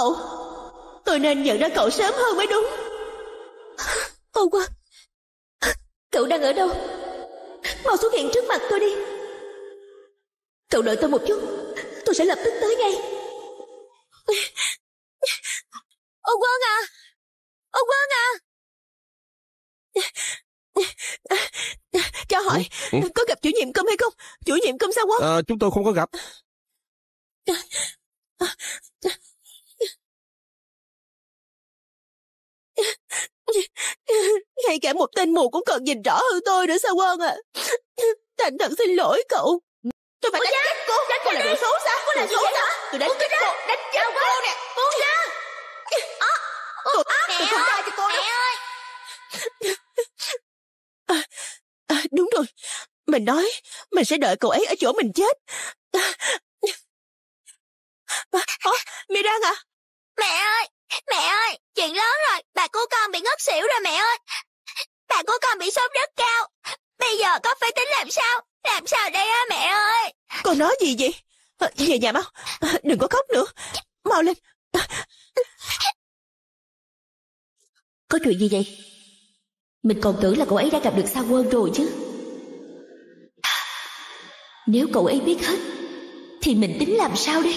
Cậu Tôi nên nhận ra cậu sớm hơn mới đúng Hôm qua Cậu đang ở đâu Mau xuất hiện trước mặt tôi đi Cậu đợi tôi một chút Tôi sẽ lập tức tới ngay Ông Quân à Ông Quân à Cho hỏi ừ? Ừ? Có gặp chủ nhiệm công hay không Chủ nhiệm công sao quá à, ờ, Chúng tôi không có gặp Ngay cả một tên mù cũng cần nhìn rõ hơn tôi nữa sao Quân à Thành thật xin lỗi cậu Tôi phải đánh dạ? chết cô đánh dạ, Cô là đồ xấu xa Cô là xấu xa Tôi đánh chết cô Đánh chết cô nè Cô ra ờ, ờ, Tôi ờ, không ra cho cô đâu à, à, Đúng rồi Mình nói Mình sẽ đợi cậu ấy ở chỗ mình chết à, à, Miran à Mẹ ơi Mẹ ơi chuyện lớn rồi, bà của con bị ngất xỉu rồi mẹ ơi. Bà của con bị sốt rất cao. Bây giờ có phải tính làm sao? Làm sao đây á mẹ ơi? Con nói gì vậy? Ờ, về nhà mau, ờ, đừng có khóc nữa. Mau lên. Có chuyện gì vậy? Mình còn tưởng là cậu ấy đã gặp được Sa Quân rồi chứ. Nếu cậu ấy biết hết, thì mình tính làm sao đây?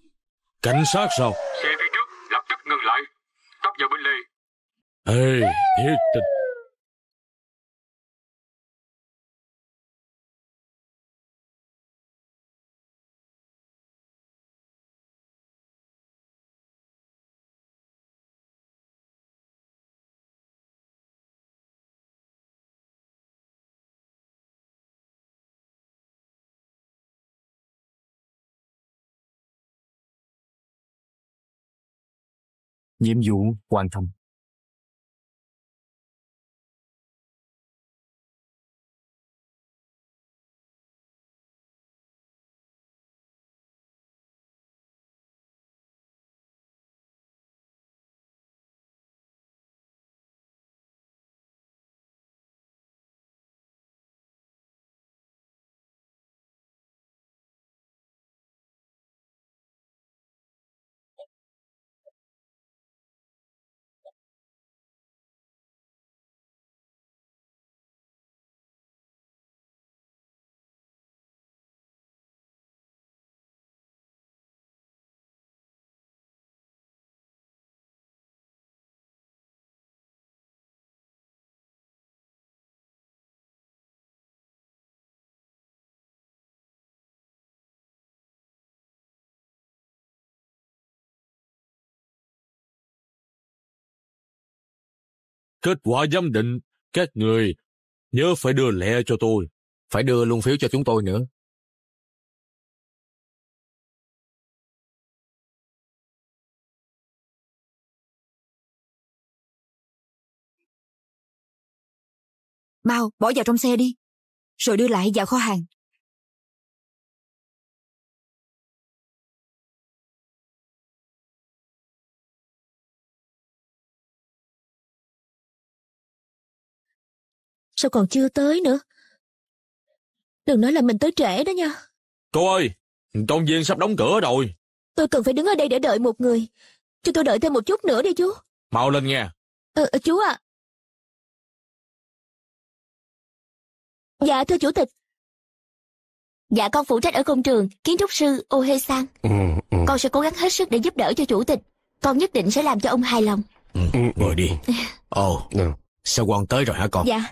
Cảnh sát sao? Xe phía trước, lập tức ngừng lại. Tấp vào bên lề. Ê, hey, thiệt tình nhiệm vụ hoàn thành Kết quả giám định, các người nhớ phải đưa lẹ cho tôi. Phải đưa luôn phiếu cho chúng tôi nữa. Mau, bỏ vào trong xe đi. Rồi đưa lại vào kho hàng. sao còn chưa tới nữa? Đừng nói là mình tới trễ đó nha. Cô ơi, công viên sắp đóng cửa rồi. Tôi cần phải đứng ở đây để đợi một người. Cho tôi đợi thêm một chút nữa đi chú. Mau lên nha. Ờ, ờ, chú ạ. À. Dạ thưa chủ tịch. Dạ con phụ trách ở công trường, kiến trúc sư Ohe-san. Ừ, ừ. Con sẽ cố gắng hết sức để giúp đỡ cho chủ tịch. Con nhất định sẽ làm cho ông hài lòng. Ừ, ừ. ngồi đi. Ừ. Ồ, oh, sao con tới rồi hả con? Dạ.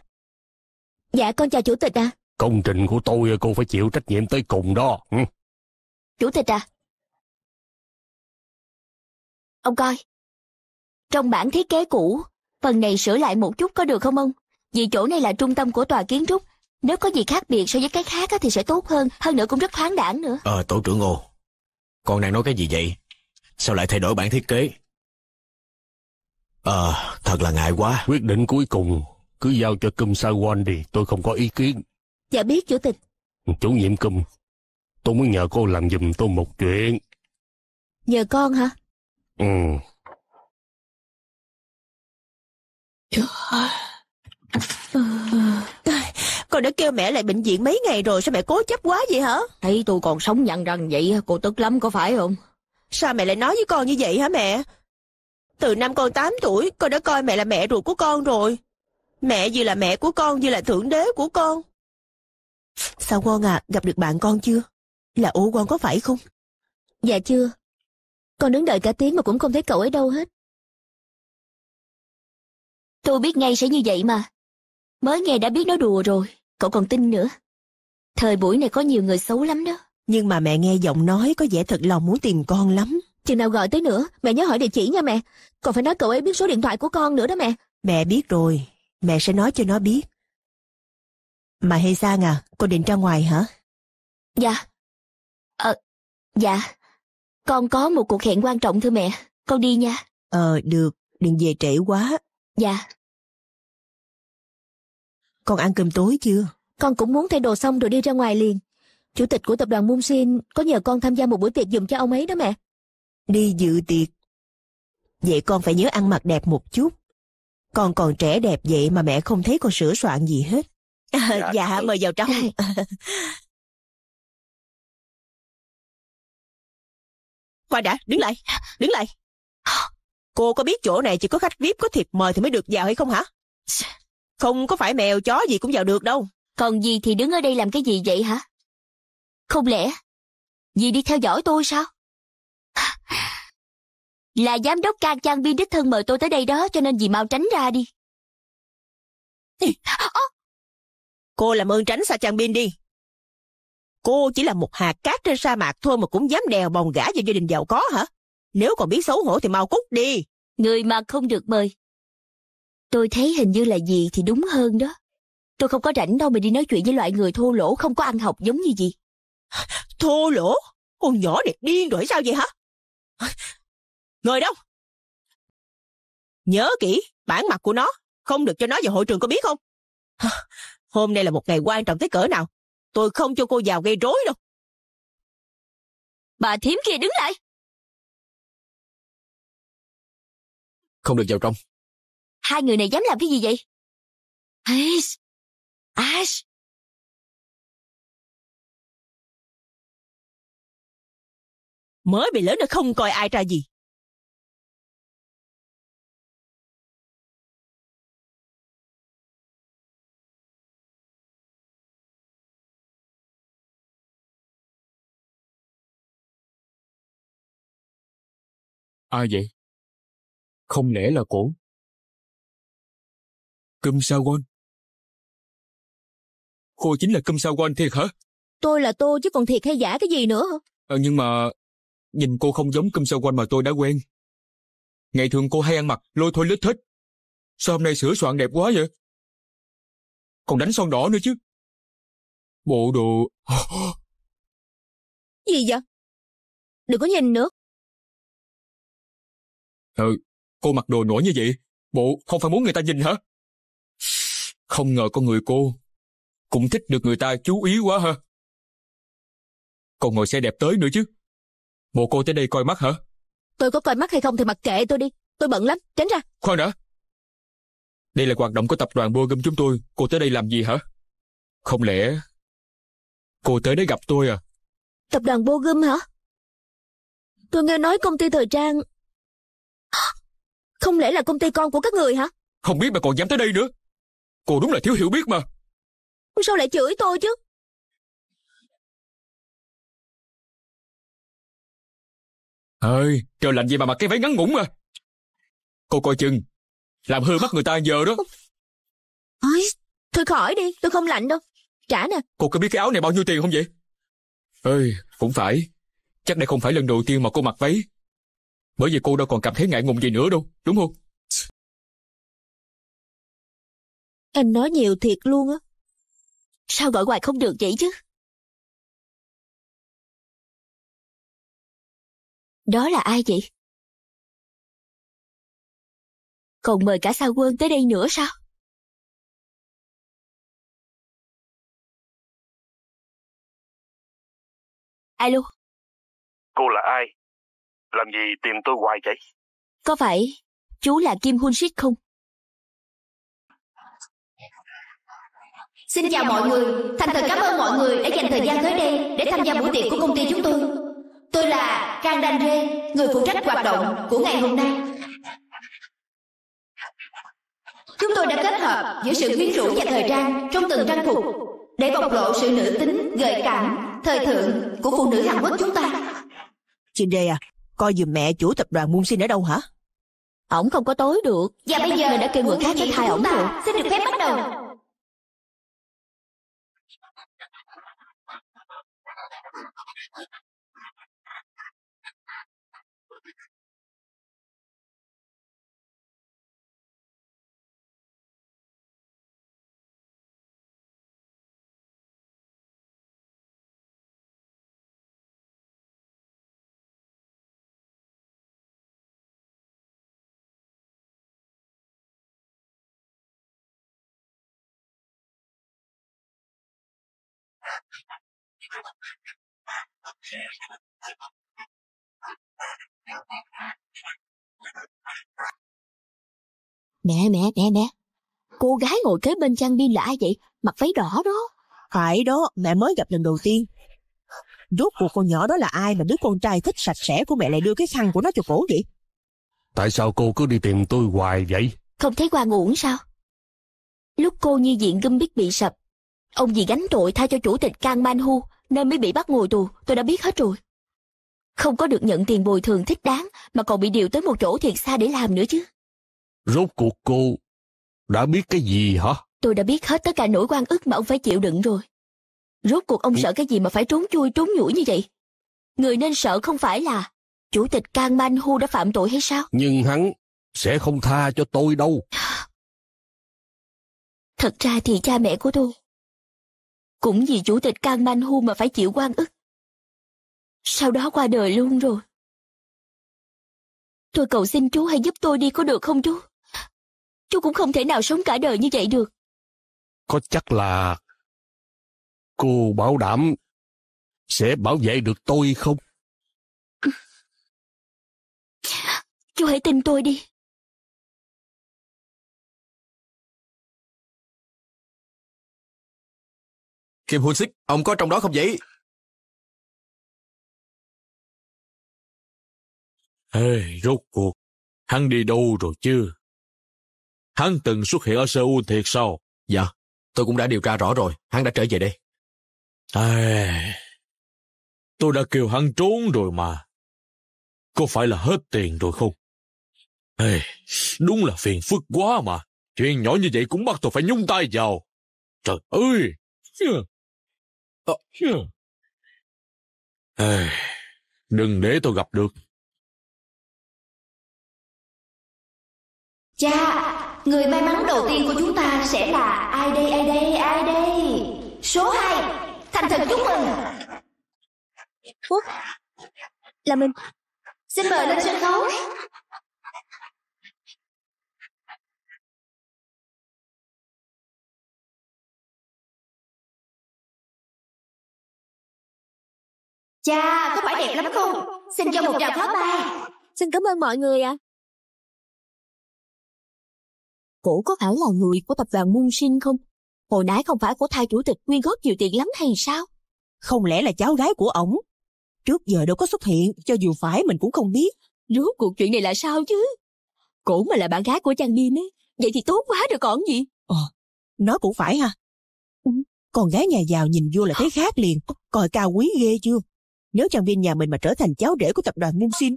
Dạ con chào chủ tịch ạ. Công trình của tôi cô phải chịu trách nhiệm tới cùng đó. Ừ. Chủ tịch à. Ông coi. Trong bản thiết kế cũ, phần này sửa lại một chút có được không ông? Vì chỗ này là trung tâm của tòa kiến trúc. Nếu có gì khác biệt so với cái khác thì sẽ tốt hơn. Hơn nữa cũng rất thoáng đẳng nữa. Ờ, tổ trưởng ô Con đang nói cái gì vậy? Sao lại thay đổi bản thiết kế? Ờ, thật là ngại quá. Quyết định cuối cùng cứ giao cho cung sa quan đi, tôi không có ý kiến. Dạ biết chủ tịch. Chủ nhiệm cung tôi muốn nhờ cô làm giùm tôi một chuyện. Nhờ con hả? Ừ. Con đã kêu mẹ lại bệnh viện mấy ngày rồi Sao mẹ cố chấp quá vậy hả Thấy tôi còn sống nhăn răng vậy Cô tức lắm có phải không Sao mẹ lại nói với con như vậy hả mẹ Từ năm con 8 tuổi Con đã coi mẹ là mẹ ruột của con rồi Mẹ vừa là mẹ của con vừa là thượng đế của con. Sao con à, gặp được bạn con chưa? Là ổ con có phải không? Dạ chưa. Con đứng đợi cả tiếng mà cũng không thấy cậu ấy đâu hết. Tôi biết ngay sẽ như vậy mà. Mới nghe đã biết nói đùa rồi, cậu còn tin nữa. Thời buổi này có nhiều người xấu lắm đó. Nhưng mà mẹ nghe giọng nói có vẻ thật lòng muốn tìm con lắm. Chừng nào gọi tới nữa, mẹ nhớ hỏi địa chỉ nha mẹ. Còn phải nói cậu ấy biết số điện thoại của con nữa đó mẹ. Mẹ biết rồi, mẹ sẽ nói cho nó biết. Mà hay Giang à, con định ra ngoài hả? Dạ. Ờ, dạ. Con có một cuộc hẹn quan trọng thưa mẹ, con đi nha. Ờ, được, đừng về trễ quá. Dạ. Con ăn cơm tối chưa? Con cũng muốn thay đồ xong rồi đi ra ngoài liền. Chủ tịch của tập đoàn Moon Sin có nhờ con tham gia một buổi tiệc dùm cho ông ấy đó mẹ. Đi dự tiệc. Vậy con phải nhớ ăn mặc đẹp một chút. Con còn trẻ đẹp vậy mà mẹ không thấy con sửa soạn gì hết. dạ, dạ mời vào trong. Khoa đã, đứng lại, đứng lại. Cô có biết chỗ này chỉ có khách VIP có thiệp mời thì mới được vào hay không hả? Không có phải mèo chó gì cũng vào được đâu. Còn gì thì đứng ở đây làm cái gì vậy hả? Không lẽ gì đi theo dõi tôi sao? Là giám đốc Can Trang Biên đích thân mời tôi tới đây đó cho nên dì mau tránh ra đi. Cô làm ơn tránh xa Trang Biên đi. Cô chỉ là một hạt cát trên sa mạc thôi mà cũng dám đèo bồng gã vào gia đình giàu có hả? Nếu còn biết xấu hổ thì mau cút đi. Người mà không được mời. Tôi thấy hình như là gì thì đúng hơn đó. Tôi không có rảnh đâu mà đi nói chuyện với loại người thô lỗ không có ăn học giống như gì. Thô lỗ? Con nhỏ này điên rồi sao vậy hả? người đâu nhớ kỹ bản mặt của nó không được cho nó vào hội trường có biết không hôm nay là một ngày quan trọng tới cỡ nào tôi không cho cô vào gây rối đâu bà thím kia đứng lại không được vào trong hai người này dám làm cái gì vậy ash ash mới bị lớn nó không coi ai ra gì Ai vậy? Không lẽ là cổ? Câm sao quên? Cô chính là Câm sao quên thiệt hả? Tôi là tôi chứ còn thiệt hay giả cái gì nữa? À, nhưng mà nhìn cô không giống Câm sao quên mà tôi đã quen. Ngày thường cô hay ăn mặc lôi thôi lít thích. Sao hôm nay sửa soạn đẹp quá vậy? Còn đánh son đỏ nữa chứ. Bộ đồ... Gì vậy? Đừng có nhìn nữa. Ừ, cô mặc đồ nổi như vậy, bộ không phải muốn người ta nhìn hả? Không ngờ con người cô cũng thích được người ta chú ý quá hả? Còn ngồi xe đẹp tới nữa chứ. Bộ cô tới đây coi mắt hả? Tôi có coi mắt hay không thì mặc kệ tôi đi. Tôi bận lắm, tránh ra. Khoan đã. Đây là hoạt động của tập đoàn Bogum chúng tôi. Cô tới đây làm gì hả? Không lẽ... Cô tới để gặp tôi à? Tập đoàn Bô Bogum hả? Tôi nghe nói công ty thời trang không lẽ là công ty con của các người hả? Không biết mà còn dám tới đây nữa. Cô đúng là thiếu hiểu biết mà. Sao lại chửi tôi chứ? Ơi, trời lạnh gì mà mặc cái váy ngắn ngủn mà. Cô coi chừng, làm hư mắt người ta giờ đó. Ôi, thôi khỏi đi, tôi không lạnh đâu. Trả nè. Cô có biết cái áo này bao nhiêu tiền không vậy? Ơi, cũng phải. Chắc đây không phải lần đầu tiên mà cô mặc váy bởi vì cô đâu còn cảm thấy ngại ngùng gì nữa đâu, đúng không? Anh nói nhiều thiệt luôn á. Sao gọi hoài không được vậy chứ? Đó là ai vậy? Còn mời cả Sao Quân tới đây nữa sao? Alo? Cô là ai? Làm gì tìm tôi hoài vậy? Có phải chú là Kim Hun Sik không? Xin chào mọi người, thành thật cảm ơn mọi người đã dành thời gian tới đây để tham gia buổi tiệc của công ty chúng tôi. Tôi là Kang Dan Rê, người phụ trách hoạt động của ngày hôm nay. Chúng tôi đã kết hợp giữa sự quyến rũ và thời trang trong từng trang phục để bộc lộ sự nữ tính, gợi cảm, thời thượng của phụ nữ Hàn Quốc chúng ta. Chị Đê à, coi giùm mẹ chủ tập đoàn Muôn Sinh ở đâu hả? Ổng không có tối được. Và, dạ, Và bây giờ đã kêu người khác đến thai ổng rồi. Xin được phép bắt đầu. Mẹ mẹ mẹ mẹ Cô gái ngồi kế bên Trang Biên là ai vậy Mặc váy đỏ đó Phải đó mẹ mới gặp lần đầu tiên Rốt cuộc con nhỏ đó là ai Mà đứa con trai thích sạch sẽ của mẹ lại đưa cái khăn của nó cho cổ vậy Tại sao cô cứ đi tìm tôi hoài vậy Không thấy qua ngủ sao Lúc cô như diện gâm biết bị sập Ông gì gánh tội thay cho chủ tịch Kang Manhu nên mới bị bắt ngồi tù, tôi đã biết hết rồi. Không có được nhận tiền bồi thường thích đáng mà còn bị điều tới một chỗ thiệt xa để làm nữa chứ. Rốt cuộc cô đã biết cái gì hả? Tôi đã biết hết tất cả nỗi quan ức mà ông phải chịu đựng rồi. Rốt cuộc ông ừ. sợ cái gì mà phải trốn chui trốn nhủi như vậy? Người nên sợ không phải là Chủ tịch Cang Man Hu đã phạm tội hay sao? Nhưng hắn sẽ không tha cho tôi đâu. Thật ra thì cha mẹ của tôi cũng vì chủ tịch Cang Man Hu mà phải chịu oan ức. Sau đó qua đời luôn rồi. Tôi cầu xin chú hãy giúp tôi đi có được không chú? Chú cũng không thể nào sống cả đời như vậy được. Có chắc là cô bảo đảm sẽ bảo vệ được tôi không? Chú hãy tin tôi đi. Kim Hun Sik, ông có trong đó không vậy? Hey, rốt cuộc, hắn đi đâu rồi chứ? Hắn từng xuất hiện ở Seoul thiệt sao? Dạ, tôi cũng đã điều tra rõ rồi, hắn đã trở về đây. À, tôi đã kêu hắn trốn rồi mà. Có phải là hết tiền rồi không? Hey, đúng là phiền phức quá mà. Chuyện nhỏ như vậy cũng bắt tôi phải nhúng tay vào. Trời ơi! Ờ, đừng để tôi gặp được. Cha, người may mắn đầu tiên của chúng ta sẽ là ai đây, ai đây, ai đây. Số hai, thành thật chúc mừng. quốc, là mình. Xin mời lên sân khấu. Chà, có phải đẹp lắm không? Xin cho một giọt pháo tay. Xin cảm ơn mọi người ạ. À. Cổ có phải là người của tập đoàn Muôn Sinh không? Hồi nãy không phải của thai chủ tịch nguyên góp nhiều tiền lắm hay sao? Không lẽ là cháu gái của ổng? Trước giờ đâu có xuất hiện, cho dù phải mình cũng không biết. Rốt cuộc chuyện này là sao chứ? Cổ mà là bạn gái của Trang Biên ấy, vậy thì tốt quá rồi còn gì? Ờ, nói cũng phải ha. Ừ. Con gái nhà giàu nhìn vô là thấy khác liền, coi cao quý ghê chưa? Nếu chàng viên nhà mình mà trở thành cháu rể của tập đoàn Munsin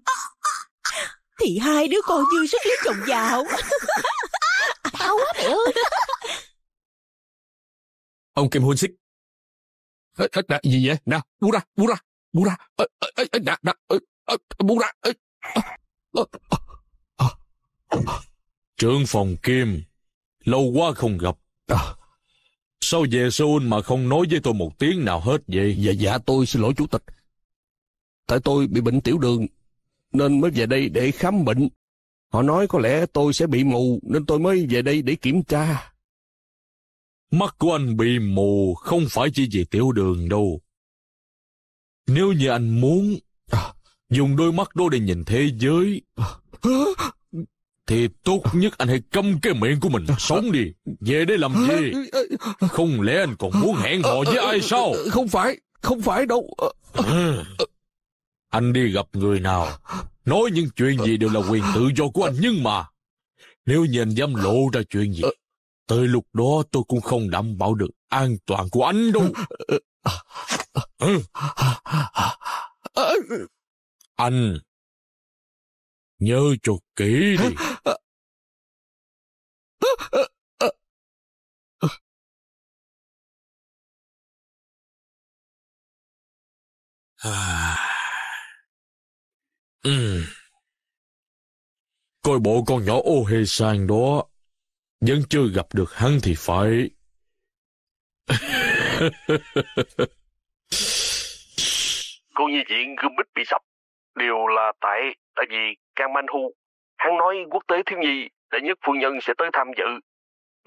Thì hai đứa con dư sức lấy chồng giàu Đau quá mẹ ơi Ông Kim Hun Sik Nà, gì vậy? Nè, bu ra, bu ra, bu ra Nè, nè, bu ra Trưởng phòng Kim Lâu quá không gặp Sao về Seoul mà không nói với tôi một tiếng nào hết vậy? Dạ dạ tôi xin lỗi chủ tịch tại tôi bị bệnh tiểu đường, nên mới về đây để khám bệnh. Họ nói có lẽ tôi sẽ bị mù, nên tôi mới về đây để kiểm tra. Mắt của anh bị mù không phải chỉ vì tiểu đường đâu. Nếu như anh muốn dùng đôi mắt đó để nhìn thế giới, thì tốt nhất anh hãy câm cái miệng của mình sống đi. Về đây làm gì? Không lẽ anh còn muốn hẹn hò với ai sao? Không phải, không phải đâu. Ừ. Anh đi gặp người nào, nói những chuyện gì đều là quyền tự do của anh. Nhưng mà, nếu nhìn anh dám lộ ra chuyện gì, tới lúc đó tôi cũng không đảm bảo được an toàn của anh đâu. Anh, nhớ cho kỹ đi. Ah. Ừ. Coi bộ con nhỏ ô hê sang đó, vẫn chưa gặp được hắn thì phải. Con như chuyện gươm bích bị sập, đều là tại tại vì Cang Man Hu, hắn nói quốc tế thiếu nhi, đệ nhất phu nhân sẽ tới tham dự.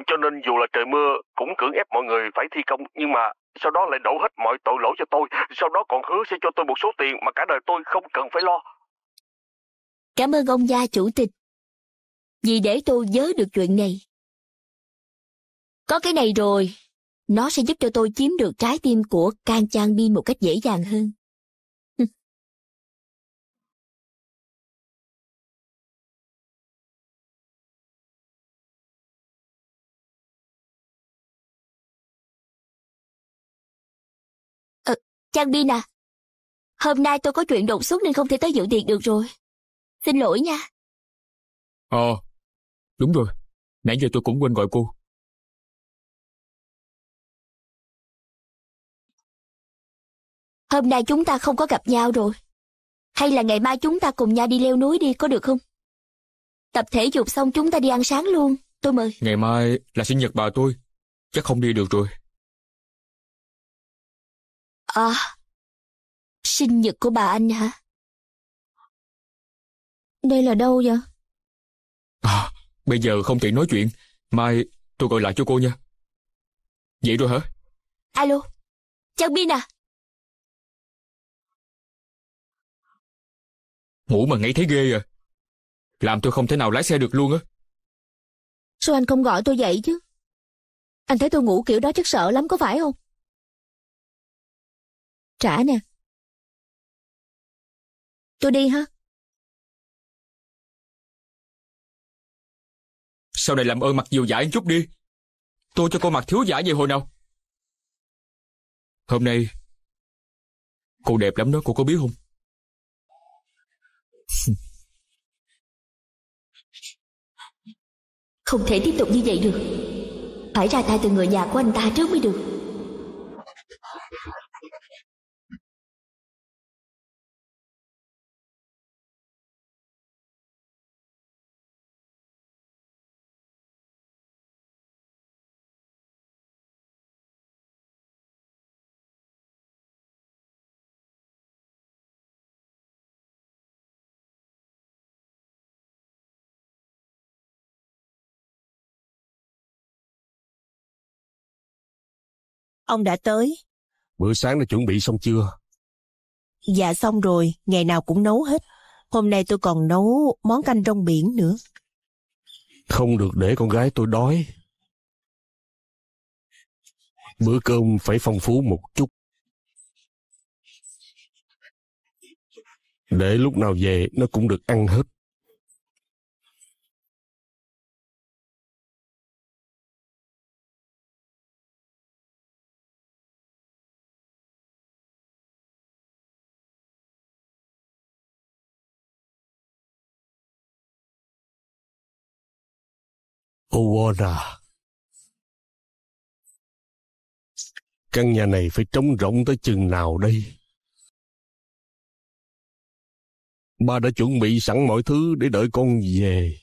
Cho nên dù là trời mưa, cũng cưỡng ép mọi người phải thi công, nhưng mà sau đó lại đổ hết mọi tội lỗi cho tôi, sau đó còn hứa sẽ cho tôi một số tiền mà cả đời tôi không cần phải lo. Cảm ơn ông gia chủ tịch. Vì để tôi nhớ được chuyện này. Có cái này rồi, nó sẽ giúp cho tôi chiếm được trái tim của Can chan Bin một cách dễ dàng hơn. ờ, Chang Bin à, hôm nay tôi có chuyện đột xuất nên không thể tới dự tiệc được rồi. Xin lỗi nha. Ờ, đúng rồi. Nãy giờ tôi cũng quên gọi cô. Hôm nay chúng ta không có gặp nhau rồi. Hay là ngày mai chúng ta cùng nhau đi leo núi đi có được không? Tập thể dục xong chúng ta đi ăn sáng luôn, tôi mời. Ngày mai là sinh nhật bà tôi, chắc không đi được rồi. À, sinh nhật của bà anh hả? Đây là đâu vậy? À, bây giờ không tiện nói chuyện. Mai tôi gọi lại cho cô nha. Vậy rồi hả? Alo, chào Bin à. Ngủ mà ngay thấy ghê à. Làm tôi không thể nào lái xe được luôn á. Sao anh không gọi tôi dậy chứ? Anh thấy tôi ngủ kiểu đó chắc sợ lắm có phải không? Trả nè. Tôi đi ha. Sau này làm ơn mặc nhiều giải chút đi. Tôi cho cô mặc thiếu giải vậy hồi nào. Hôm nay, cô đẹp lắm đó, cô có biết không? Không thể tiếp tục như vậy được. Phải ra tay từ người nhà của anh ta trước mới được. Ông đã tới. Bữa sáng đã chuẩn bị xong chưa? Dạ xong rồi, ngày nào cũng nấu hết. Hôm nay tôi còn nấu món canh rong biển nữa. Không được để con gái tôi đói. Bữa cơm phải phong phú một chút. Để lúc nào về nó cũng được ăn hết. Oana. Căn nhà này phải trống rỗng tới chừng nào đây? Ba đã chuẩn bị sẵn mọi thứ để đợi con về.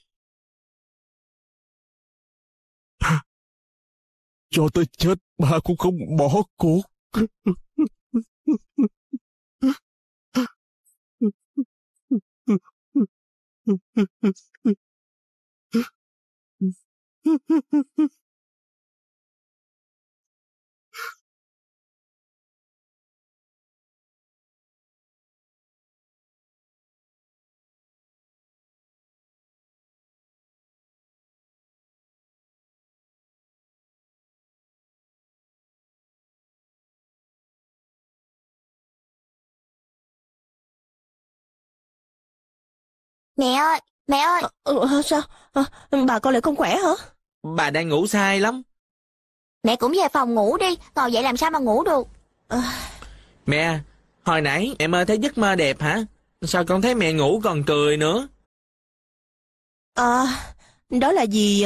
Cho tới chết ba cũng không bỏ cuộc. めおい。Mẹ ơi! Ờ, ừ, ờ sao? À, bà con lại không khỏe hả? Bà đang ngủ sai lắm. Mẹ cũng về phòng ngủ đi, ngồi dậy làm sao mà ngủ được. À... Mẹ, hồi nãy em mơ thấy giấc mơ đẹp hả? Sao con thấy mẹ ngủ còn cười nữa? à, đó là gì?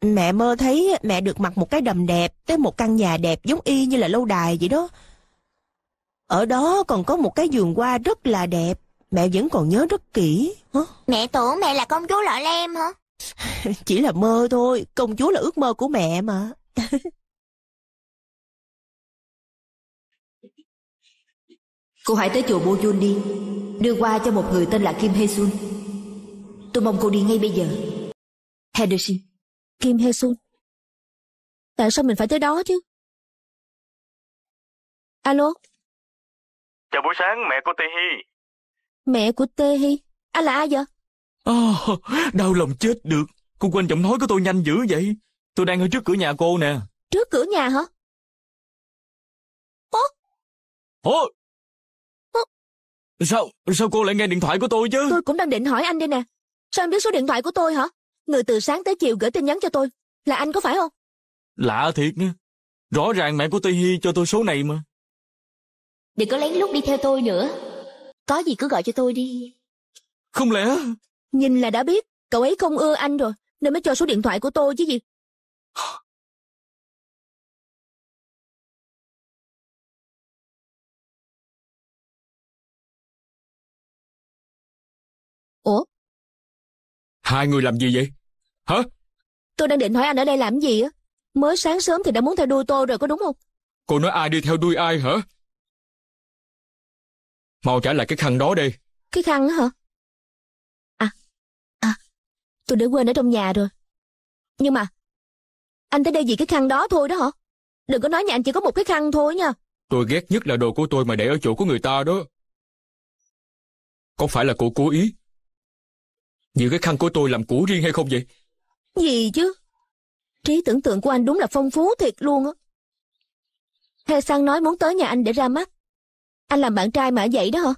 Mẹ mơ thấy mẹ được mặc một cái đầm đẹp tới một căn nhà đẹp giống y như là lâu đài vậy đó. Ở đó còn có một cái giường hoa rất là đẹp, mẹ vẫn còn nhớ rất kỹ. Mẹ tưởng mẹ là công chúa lọ lem hả? Chỉ là mơ thôi, công chúa là ước mơ của mẹ mà. cô hãy tới chùa Bojun đi, đưa qua cho một người tên là Kim Hee-sun. Tôi mong cô đi ngay bây giờ. Henderson. Kim Hee-sun. Tại sao mình phải tới đó chứ? Alo. Chào buổi sáng, mẹ của tehi Mẹ của tehi anh là ai vậy? Oh, đau lòng chết được. Cô quên giọng nói của tôi nhanh dữ vậy. Tôi đang ở trước cửa nhà cô nè. Trước cửa nhà hả? Ủa? Ủa? Sao, sao cô lại nghe điện thoại của tôi chứ? Tôi cũng đang định hỏi anh đây nè. Sao anh biết số điện thoại của tôi hả? Người từ sáng tới chiều gửi tin nhắn cho tôi. Là anh có phải không? Lạ thiệt nha. Rõ ràng mẹ của Tây Hi cho tôi số này mà. Đừng có lén lút đi theo tôi nữa. Có gì cứ gọi cho tôi đi. Không lẽ... Nhìn là đã biết, cậu ấy không ưa anh rồi, nên mới cho số điện thoại của tôi chứ gì. Ủa? Hai người làm gì vậy? Hả? Tôi đang định hỏi anh ở đây làm gì á. Mới sáng sớm thì đã muốn theo đuôi tôi rồi có đúng không? Cô nói ai đi theo đuôi ai hả? Mau trả lại cái khăn đó đi. Cái khăn hả? Tôi để quên ở trong nhà rồi. Nhưng mà, anh tới đây vì cái khăn đó thôi đó hả? Đừng có nói nhà anh chỉ có một cái khăn thôi nha. Tôi ghét nhất là đồ của tôi mà để ở chỗ của người ta đó. Có phải là cô cố ý? Những cái khăn của tôi làm cũ riêng hay không vậy? Gì chứ? Trí tưởng tượng của anh đúng là phong phú thiệt luôn á. Hề sang nói muốn tới nhà anh để ra mắt. Anh làm bạn trai mà vậy đó hả?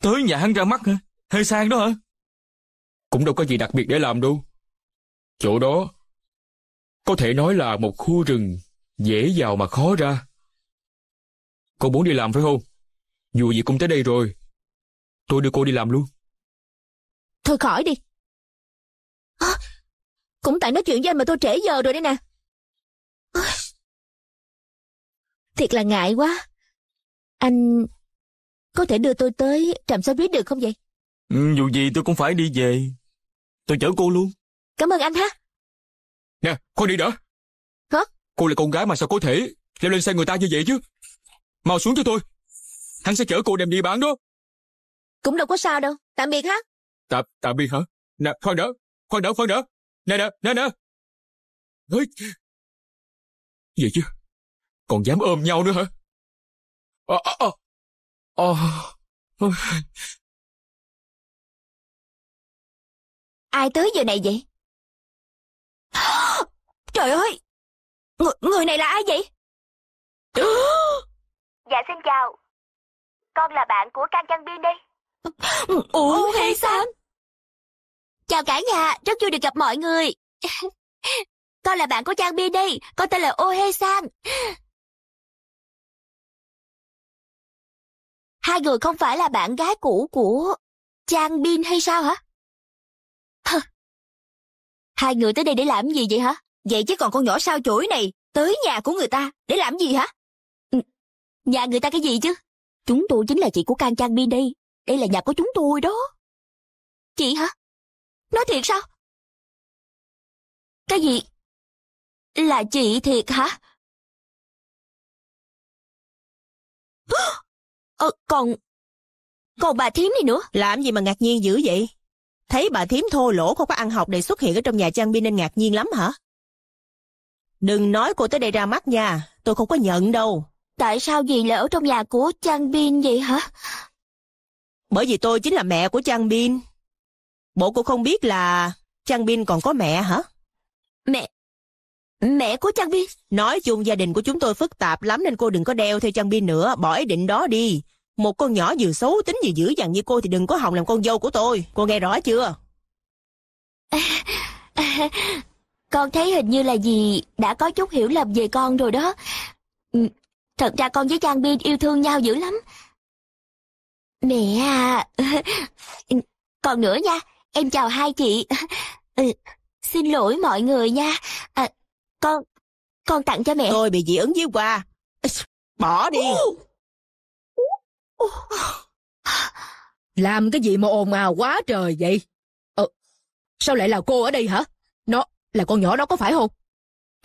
Tới nhà hắn ra mắt hả? Hề sang đó hả? cũng đâu có gì đặc biệt để làm đâu. Chỗ đó có thể nói là một khu rừng dễ vào mà khó ra. Cô muốn đi làm phải không? Dù gì cũng tới đây rồi. Tôi đưa cô đi làm luôn. Thôi khỏi đi. À, cũng tại nói chuyện với anh mà tôi trễ giờ rồi đây nè. À, thiệt là ngại quá. Anh có thể đưa tôi tới trạm xe buýt được không vậy? Ừ, dù gì tôi cũng phải đi về tôi chở cô luôn. Cảm ơn anh ha. Nè, khoan đi đã. Hả? Cô là con gái mà sao có thể leo lên xe người ta như vậy chứ? Mau xuống cho tôi. Hắn sẽ chở cô đem đi bán đó. Cũng đâu có sao đâu. Tạm biệt ha. Tạm, tạm biệt hả? Nè, khoan đã. Khoan đã, khoan đã. Nè, nè, nè, nè. Ê. Vậy chứ? Còn dám ôm nhau nữa hả? À, à, à. à. Ai tới giờ này vậy? Trời ơi! Người, người này là ai vậy? Dạ xin chào. Con là bạn của Kang Chang Bin đây. Ủa hay sao? Chào cả nhà, rất vui được gặp mọi người. con là bạn của Trang Bin đây, con tên là Oh Hee Sang. Hai người không phải là bạn gái cũ của Trang Bin hay sao hả? Hơ. Hai người tới đây để làm gì vậy hả? Vậy chứ còn con nhỏ sao chổi này, tới nhà của người ta, để làm gì hả? Ừ, nhà người ta cái gì chứ? Chúng tôi chính là chị của can Trang Bin đây. Đây là nhà của chúng tôi đó. Chị hả? Nói thiệt sao? Cái gì? Là chị thiệt hả? Ờ, còn... Còn bà thím này nữa. Làm gì mà ngạc nhiên dữ vậy? Thấy bà thím thô lỗ không có ăn học để xuất hiện ở trong nhà Trang Bin nên ngạc nhiên lắm hả? Đừng nói cô tới đây ra mắt nha, tôi không có nhận đâu. Tại sao gì lại ở trong nhà của Trang Bin vậy hả? Bởi vì tôi chính là mẹ của Trang Bin. Bộ cô không biết là Trang Bin còn có mẹ hả? Mẹ... Mẹ của Trang Bin? Nói chung gia đình của chúng tôi phức tạp lắm nên cô đừng có đeo theo Trang Bin nữa, bỏ ý định đó đi. Một con nhỏ vừa xấu tính vừa dữ dằn như cô thì đừng có hòng làm con dâu của tôi. Cô nghe rõ chưa? con thấy hình như là gì đã có chút hiểu lầm về con rồi đó. Ừ, thật ra con với Trang Bin yêu thương nhau dữ lắm. Mẹ à. Còn nữa nha, em chào hai chị. Ừ, xin lỗi mọi người nha. À, con, con tặng cho mẹ. Tôi bị dị ứng với qua. Bỏ đi. Làm cái gì mà ồn ào quá trời vậy? Ờ, sao lại là cô ở đây hả? Nó là con nhỏ đó có phải không?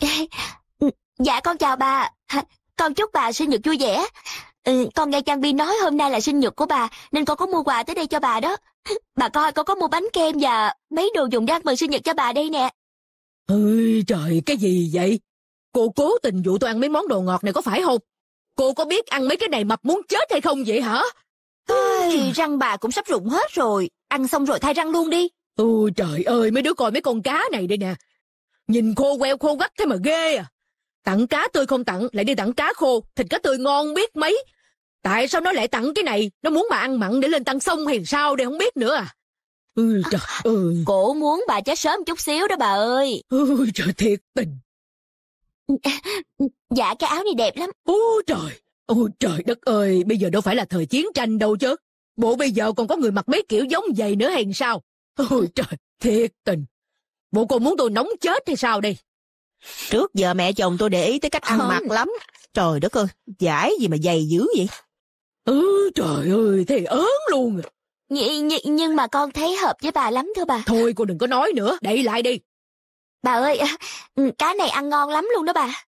Ừ, dạ con chào bà. Con chúc bà sinh nhật vui vẻ. Ừ, con nghe Trang Bi nói hôm nay là sinh nhật của bà nên con có mua quà tới đây cho bà đó. Bà coi con có mua bánh kem và mấy đồ dùng để mừng sinh nhật cho bà đây nè. Ôi trời, cái gì vậy? Cô cố tình dụ tôi ăn mấy món đồ ngọt này có phải không? Cô có biết ăn mấy cái này mập muốn chết hay không vậy hả? Ôi, răng bà cũng sắp rụng hết rồi. Ăn xong rồi thay răng luôn đi. Ôi trời ơi, mấy đứa coi mấy con cá này đây nè. Nhìn khô queo khô gắt thế mà ghê à. Tặng cá tươi không tặng, lại đi tặng cá khô. Thịt cá tươi ngon biết mấy. Tại sao nó lại tặng cái này? Nó muốn bà ăn mặn để lên tăng sông hay sao đây không biết nữa à. Ôi trời à, ơi. Cổ muốn bà chết sớm chút xíu đó bà ơi. Ôi trời thiệt tình. Dạ cái áo này đẹp lắm Ôi trời Ôi trời đất ơi Bây giờ đâu phải là thời chiến tranh đâu chứ Bộ bây giờ còn có người mặc mấy kiểu giống vậy nữa hay sao Ôi trời Thiệt tình Bộ còn muốn tôi nóng chết hay sao đây Trước giờ mẹ chồng tôi để ý tới cách ăn Không. mặc lắm Trời đất ơi Giải gì mà dày dữ vậy Ừ trời ơi Thì ớn luôn Nh nh nhưng mà con thấy hợp với bà lắm thưa bà Thôi cô đừng có nói nữa Đậy lại đi Bà ơi, ừ, cá này ăn ngon lắm luôn đó bà.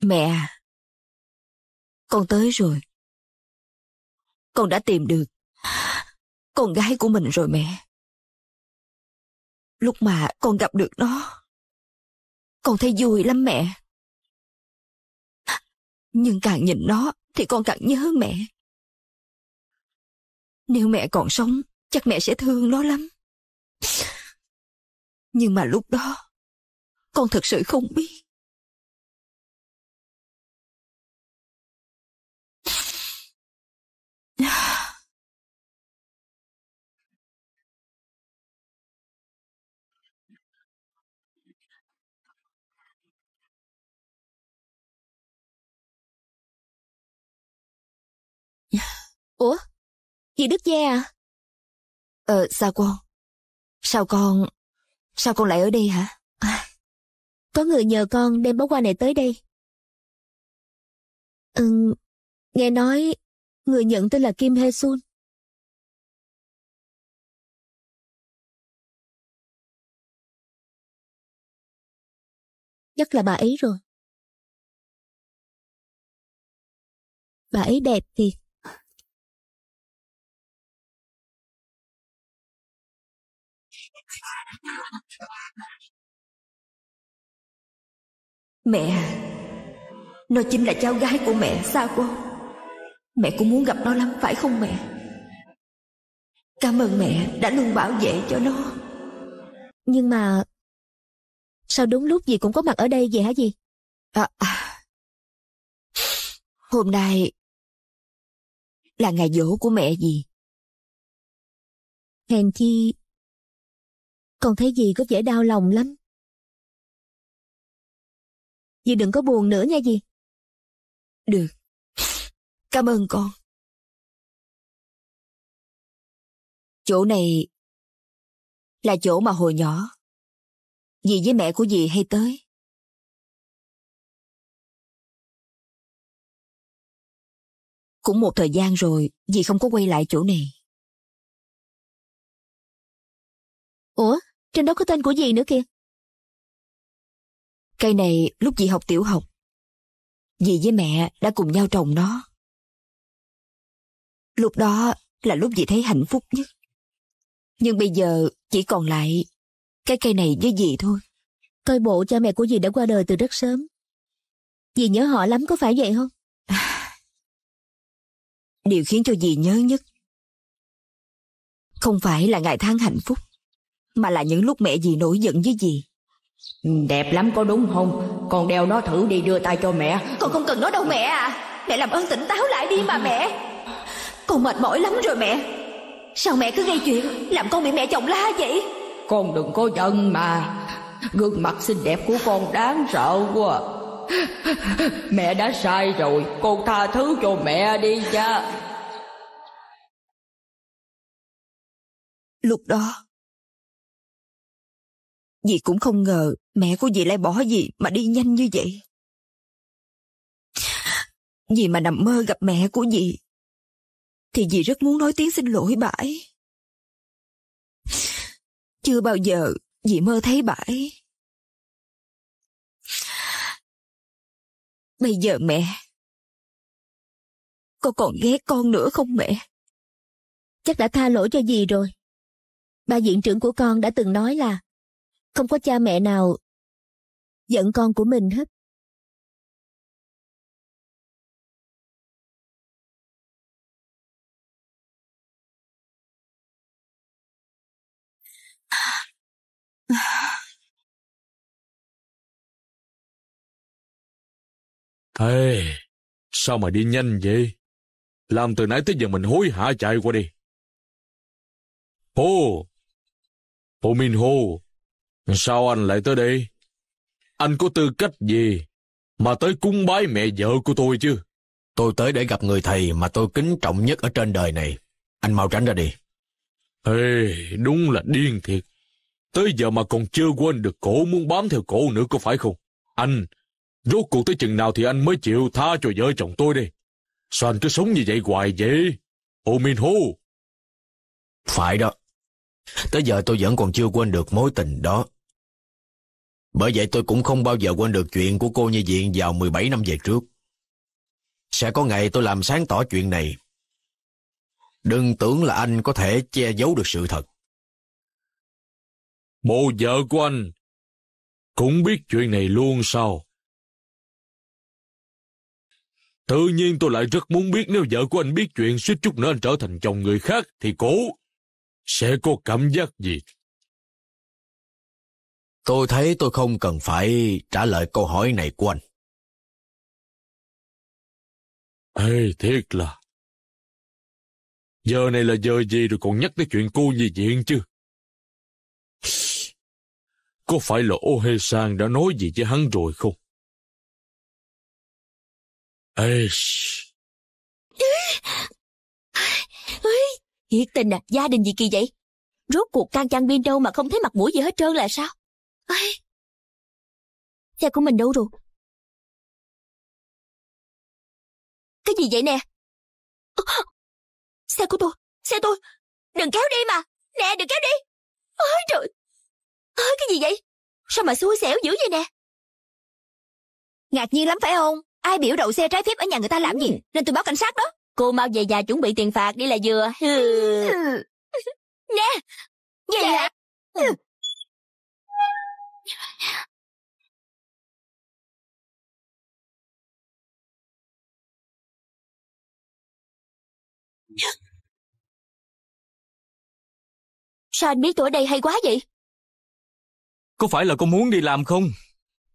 Mẹ à, con tới rồi. Con đã tìm được con gái của mình rồi mẹ. Lúc mà con gặp được nó, con thấy vui lắm mẹ. Nhưng càng nhìn nó thì con càng nhớ mẹ. Nếu mẹ còn sống chắc mẹ sẽ thương nó lắm. Nhưng mà lúc đó, con thật sự không biết. Ủa? Dì Đức Gia à? Ờ, sao con? Sao con... Sao con lại ở đây hả? À, có người nhờ con đem bó hoa này tới đây. Ừ, nghe nói người nhận tên là Kim Hê Sun. Chắc là bà ấy rồi. Bà ấy đẹp thiệt. Mẹ Nó chính là cháu gái của mẹ sao cô Mẹ cũng muốn gặp nó lắm phải không mẹ Cảm ơn mẹ đã luôn bảo vệ cho nó Nhưng mà Sao đúng lúc gì cũng có mặt ở đây vậy hả gì à, à. Hôm nay Là ngày dỗ của mẹ gì Hèn chi con thấy dì có vẻ đau lòng lắm. Dì đừng có buồn nữa nha dì. Được. Cảm ơn con. Chỗ này là chỗ mà hồi nhỏ dì với mẹ của dì hay tới. Cũng một thời gian rồi, dì không có quay lại chỗ này. Trên đó có tên của gì nữa kìa. Cây này lúc dì học tiểu học, dì với mẹ đã cùng nhau trồng nó. Lúc đó là lúc dì thấy hạnh phúc nhất. Nhưng bây giờ chỉ còn lại cái cây này với dì thôi. Coi bộ cha mẹ của dì đã qua đời từ rất sớm. Dì nhớ họ lắm có phải vậy không? Điều khiến cho dì nhớ nhất không phải là ngày tháng hạnh phúc mà là những lúc mẹ dì nổi giận với dì. Ừ, đẹp lắm có đúng không? Con đeo nó thử đi đưa tay cho mẹ. Con không cần nó đâu mẹ à. Mẹ làm ơn tỉnh táo lại đi mà mẹ. Con mệt mỏi lắm rồi mẹ. Sao mẹ cứ gây chuyện làm con bị mẹ chồng la vậy? Con đừng có giận mà. Gương mặt xinh đẹp của con đáng sợ quá. Mẹ đã sai rồi, con tha thứ cho mẹ đi cha. Lúc đó, Dì cũng không ngờ mẹ của dì lại bỏ dì mà đi nhanh như vậy. Dì mà nằm mơ gặp mẹ của dì, thì dì rất muốn nói tiếng xin lỗi bãi. Chưa bao giờ dì mơ thấy bãi. Bây giờ mẹ, cô còn ghét con nữa không mẹ? Chắc đã tha lỗi cho dì rồi. Bà viện trưởng của con đã từng nói là không có cha mẹ nào giận con của mình hết. thầy sao mà đi nhanh vậy? Làm từ nãy tới giờ mình hối hả chạy qua đi. Hô! Ô Minh Hô! Sao anh lại tới đây? Anh có tư cách gì mà tới cúng bái mẹ vợ của tôi chứ? Tôi tới để gặp người thầy mà tôi kính trọng nhất ở trên đời này. Anh mau tránh ra đi. Ê, đúng là điên thiệt. Tới giờ mà còn chưa quên được cổ muốn bám theo cổ nữa có phải không? Anh, rốt cuộc tới chừng nào thì anh mới chịu tha cho vợ chồng tôi đi. Sao anh cứ sống như vậy hoài vậy? Ô Minh Hô! Phải đó. Tới giờ tôi vẫn còn chưa quên được mối tình đó. Bởi vậy tôi cũng không bao giờ quên được chuyện của cô như diện vào 17 năm về trước. Sẽ có ngày tôi làm sáng tỏ chuyện này. Đừng tưởng là anh có thể che giấu được sự thật. Mộ vợ của anh cũng biết chuyện này luôn sao? Tự nhiên tôi lại rất muốn biết nếu vợ của anh biết chuyện suýt chút nữa anh trở thành chồng người khác thì cố sẽ có cảm giác gì. Tôi thấy tôi không cần phải trả lời câu hỏi này của anh. Ê, thiệt là... Giờ này là giờ gì rồi còn nhắc tới chuyện cô gì diện chứ? Có phải là Ô Hê Sang đã nói gì với hắn rồi không? Ê, Thiệt tình à, gia đình gì kỳ vậy? Rốt cuộc can chăn bên đâu mà không thấy mặt mũi gì hết trơn là sao? Ấy! Xe của mình đâu rồi? Cái gì vậy nè? Xe của tôi! Xe tôi! Đừng kéo đi mà! Nè đừng kéo đi! Ôi trời! Ôi cái gì vậy? Sao mà xui xẻo dữ vậy nè? Ngạc nhiên lắm phải không? Ai biểu đậu xe trái phép ở nhà người ta làm gì? Nên tôi báo cảnh sát đó. Cô mau về nhà chuẩn bị tiền phạt đi là vừa. nè! Vậy dạ. hả? Sao anh biết tôi ở đây hay quá vậy? Có phải là cô muốn đi làm không?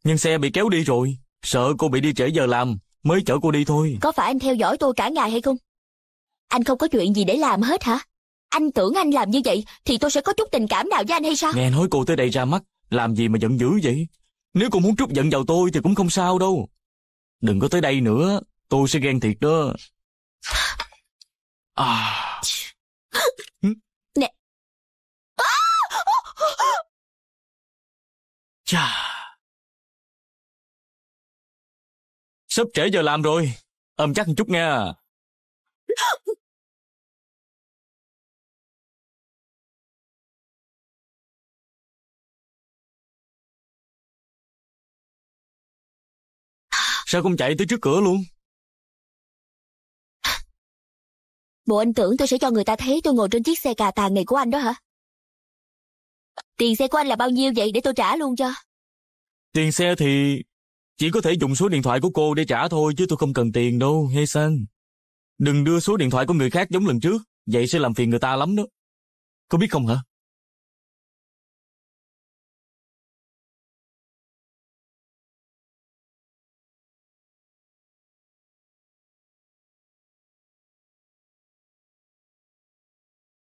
Nhưng xe bị kéo đi rồi, sợ cô bị đi trễ giờ làm, mới chở cô đi thôi. Có phải anh theo dõi tôi cả ngày hay không? Anh không có chuyện gì để làm hết hả? Anh tưởng anh làm như vậy thì tôi sẽ có chút tình cảm nào với anh hay sao? Nghe nói cô tới đây ra mắt, làm gì mà giận dữ vậy? Nếu cô muốn trút giận vào tôi thì cũng không sao đâu. Đừng có tới đây nữa, tôi sẽ ghen thiệt đó. À. Nè. Chà. Sắp trễ giờ làm rồi, ôm chắc một chút nha. Sao không chạy tới trước cửa luôn? Bộ anh tưởng tôi sẽ cho người ta thấy tôi ngồi trên chiếc xe cà tàng này của anh đó hả? Tiền xe của anh là bao nhiêu vậy để tôi trả luôn cho? Tiền xe thì chỉ có thể dùng số điện thoại của cô để trả thôi chứ tôi không cần tiền đâu, hay San. Đừng đưa số điện thoại của người khác giống lần trước, vậy sẽ làm phiền người ta lắm đó. Có biết không hả?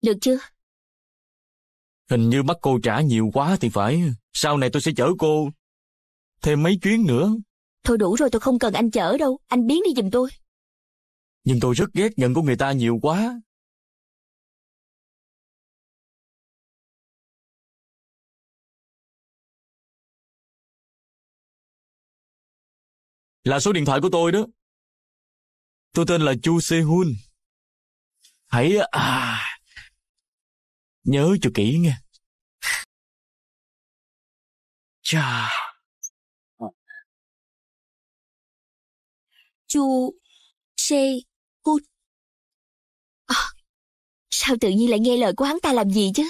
được chưa? Hình như bắt cô trả nhiều quá thì phải. Sau này tôi sẽ chở cô thêm mấy chuyến nữa. Thôi đủ rồi tôi không cần anh chở đâu, anh biến đi giùm tôi. Nhưng tôi rất ghét nhận của người ta nhiều quá. Là số điện thoại của tôi đó. Tôi tên là Chu Se Hun. Hãy... À... Nhớ cho kỹ nghe. Chà. Chu Sê Hút. À, sao tự nhiên lại nghe lời của hắn ta làm gì chứ?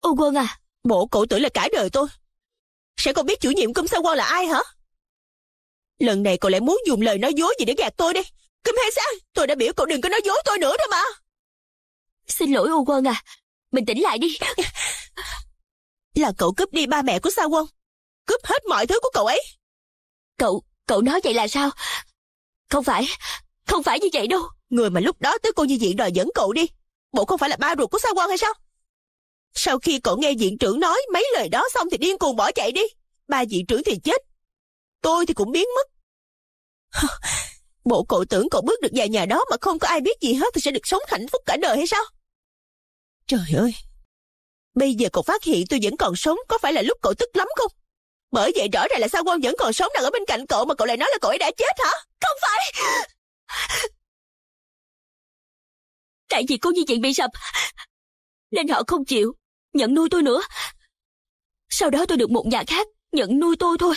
Ô Quân à, bộ cậu tưởng là cả đời tôi. Sẽ còn biết chủ nhiệm công sao qua là ai hả? Lần này cậu lại muốn dùng lời nói dối gì để gạt tôi đi. Kim hay sao? tôi đã biểu cậu đừng có nói dối tôi nữa thôi mà. Xin lỗi U Quân à, mình tĩnh lại đi. Là cậu cướp đi ba mẹ của Sa Quân. Cướp hết mọi thứ của cậu ấy. Cậu, cậu nói vậy là sao? Không phải, không phải như vậy đâu. Người mà lúc đó tới cô như vậy đòi dẫn cậu đi. Bộ không phải là ba ruột của Sa Quân hay sao? Sau khi cậu nghe diện trưởng nói mấy lời đó xong thì điên cuồng bỏ chạy đi. Ba diện trưởng thì chết, tôi thì cũng biến mất. Bộ cậu tưởng cậu bước được vào nhà đó mà không có ai biết gì hết thì sẽ được sống hạnh phúc cả đời hay sao? Trời ơi! Bây giờ cậu phát hiện tôi vẫn còn sống có phải là lúc cậu tức lắm không? Bởi vậy rõ ràng là sao quan vẫn còn sống đang ở bên cạnh cậu mà cậu lại nói là cậu ấy đã chết hả? Không phải! Tại vì cô nhi viện bị sập Nên họ không chịu Nhận nuôi tôi nữa Sau đó tôi được một nhà khác Nhận nuôi tôi thôi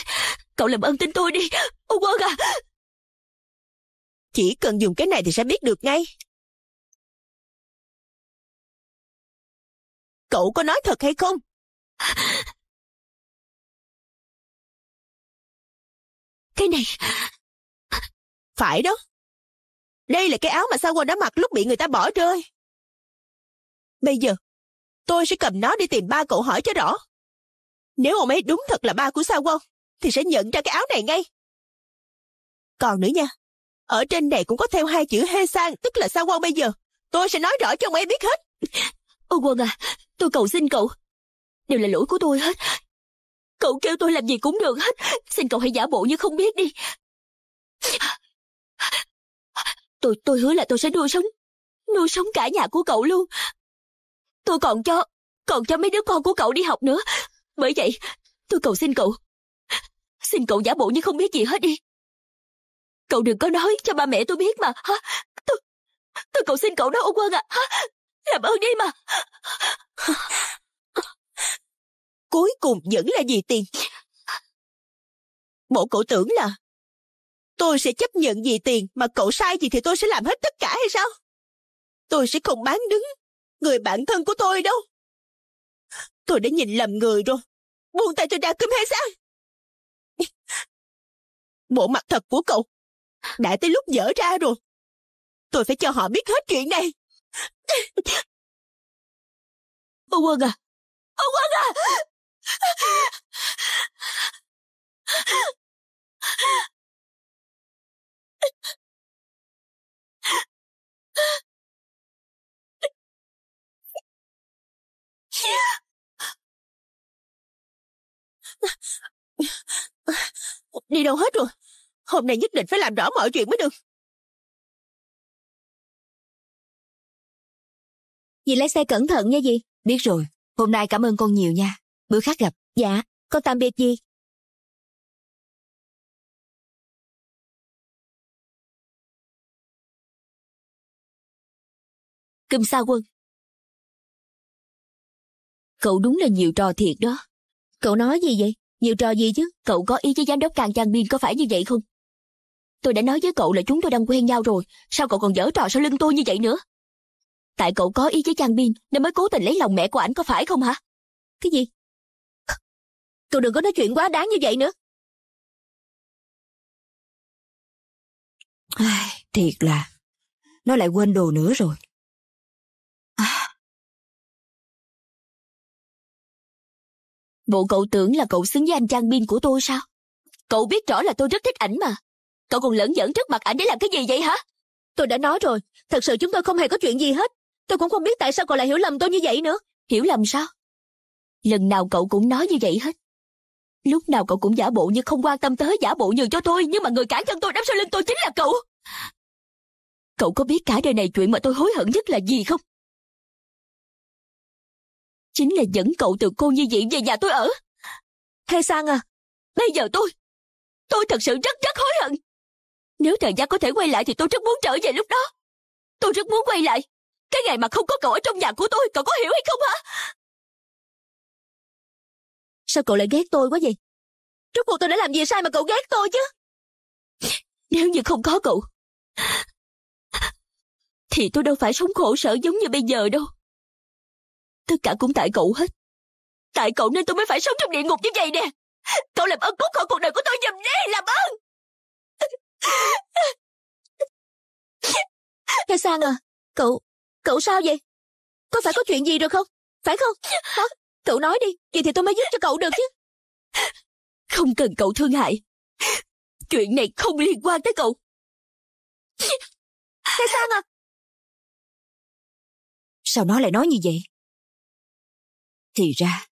Cậu làm ơn tin tôi đi. Ông Quân à. Chỉ cần dùng cái này thì sẽ biết được ngay. Cậu có nói thật hay không? Cái này... Phải đó. Đây là cái áo mà Sao Quân đã mặc lúc bị người ta bỏ rơi. Bây giờ, tôi sẽ cầm nó đi tìm ba cậu hỏi cho rõ. Nếu ông ấy đúng thật là ba của Sao Quân, thì sẽ nhận ra cái áo này ngay. Còn nữa nha, ở trên này cũng có theo hai chữ Hê Sang, tức là Sang Quân bây giờ. Tôi sẽ nói rõ cho ông ấy biết hết. Ô Quân à, tôi cầu xin cậu. Đều là lỗi của tôi hết. Cậu kêu tôi làm gì cũng được hết. Xin cậu hãy giả bộ như không biết đi. Tôi tôi hứa là tôi sẽ nuôi sống. Nuôi sống cả nhà của cậu luôn. Tôi còn cho, còn cho mấy đứa con của cậu đi học nữa. Bởi vậy, tôi cầu xin cậu, Xin cậu giả bộ như không biết gì hết đi. Cậu đừng có nói cho ba mẹ tôi biết mà. Hả? Tôi, tôi cầu xin cậu đó ông Quân à. Hả? Làm ơn đi mà. Cuối cùng vẫn là vì tiền. Bộ cậu tưởng là tôi sẽ chấp nhận vì tiền mà cậu sai gì thì tôi sẽ làm hết tất cả hay sao? Tôi sẽ không bán đứng người bạn thân của tôi đâu. Tôi đã nhìn lầm người rồi. Buông tay tôi ra cấm hay sao? bộ mặt thật của cậu đã tới lúc dở ra rồi tôi phải cho họ biết hết chuyện này ô quân à ô quân à Đi đâu hết rồi? Hôm nay nhất định phải làm rõ mọi chuyện mới được. Dì lái xe cẩn thận nha dì. Biết rồi, hôm nay cảm ơn con nhiều nha. Bữa khác gặp. Dạ, con tạm biệt dì. Cơm Sa Quân Cậu đúng là nhiều trò thiệt đó. Cậu nói gì vậy? Nhiều trò gì chứ, cậu có ý với giám đốc Càng Trang Biên có phải như vậy không? Tôi đã nói với cậu là chúng tôi đang quen nhau rồi, sao cậu còn dở trò sau lưng tôi như vậy nữa? Tại cậu có ý với Trang Biên nên mới cố tình lấy lòng mẹ của ảnh có phải không hả? Cái gì? Cậu đừng có nói chuyện quá đáng như vậy nữa. Ai, thiệt là, nó lại quên đồ nữa rồi. Bộ cậu tưởng là cậu xứng với anh Trang Bin của tôi sao? Cậu biết rõ là tôi rất thích ảnh mà. Cậu còn lẫn dẫn trước mặt ảnh để làm cái gì vậy hả? Tôi đã nói rồi, thật sự chúng tôi không hề có chuyện gì hết. Tôi cũng không biết tại sao cậu lại hiểu lầm tôi như vậy nữa. Hiểu lầm sao? Lần nào cậu cũng nói như vậy hết. Lúc nào cậu cũng giả bộ như không quan tâm tới giả bộ nhường cho tôi, nhưng mà người cản chân tôi đắp sau lưng tôi chính là cậu. Cậu có biết cả đời này chuyện mà tôi hối hận nhất là gì không? chính là dẫn cậu từ cô như vậy về nhà tôi ở. Khe Sang à, bây giờ tôi, tôi thật sự rất rất hối hận. Nếu thời gian có thể quay lại thì tôi rất muốn trở về lúc đó. Tôi rất muốn quay lại. Cái ngày mà không có cậu ở trong nhà của tôi, cậu có hiểu hay không hả? Sao cậu lại ghét tôi quá vậy? Trước cuộc tôi đã làm gì sai mà cậu ghét tôi chứ? Nếu như không có cậu, thì tôi đâu phải sống khổ sở giống như bây giờ đâu. Tất cả cũng tại cậu hết. Tại cậu nên tôi mới phải sống trong địa ngục như vậy nè. Cậu làm ơn cút khỏi cuộc đời của tôi giùm đi, làm ơn. Hê Sang à, cậu, cậu sao vậy? Có phải có chuyện gì rồi không? Phải không? Hả? Cậu nói đi, vậy thì tôi mới giúp cho cậu được chứ. Không cần cậu thương hại. Chuyện này không liên quan tới cậu. Hê Sang à. Sao nó lại nói như vậy? Thì ra,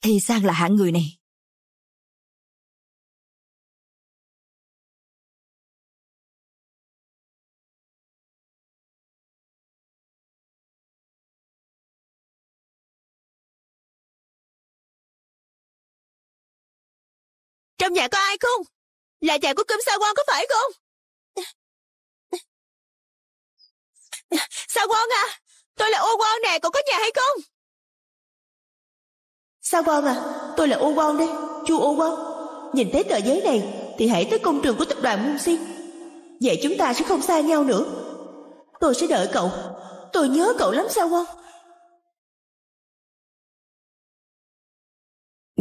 thì Sang là hạng người này. Trong nhà có ai không? Là nhà của Kim Sa Quan có phải không? Sa Quan à, tôi là Ô Quan nè, còn có nhà hay không? Sao Quang à, tôi là Ô Quang đây, chú Ô Quang. Nhìn thấy tờ giấy này thì hãy tới công trường của tập đoàn Môn Xuyên. Vậy chúng ta sẽ không xa nhau nữa. Tôi sẽ đợi cậu. Tôi nhớ cậu lắm sao Quang?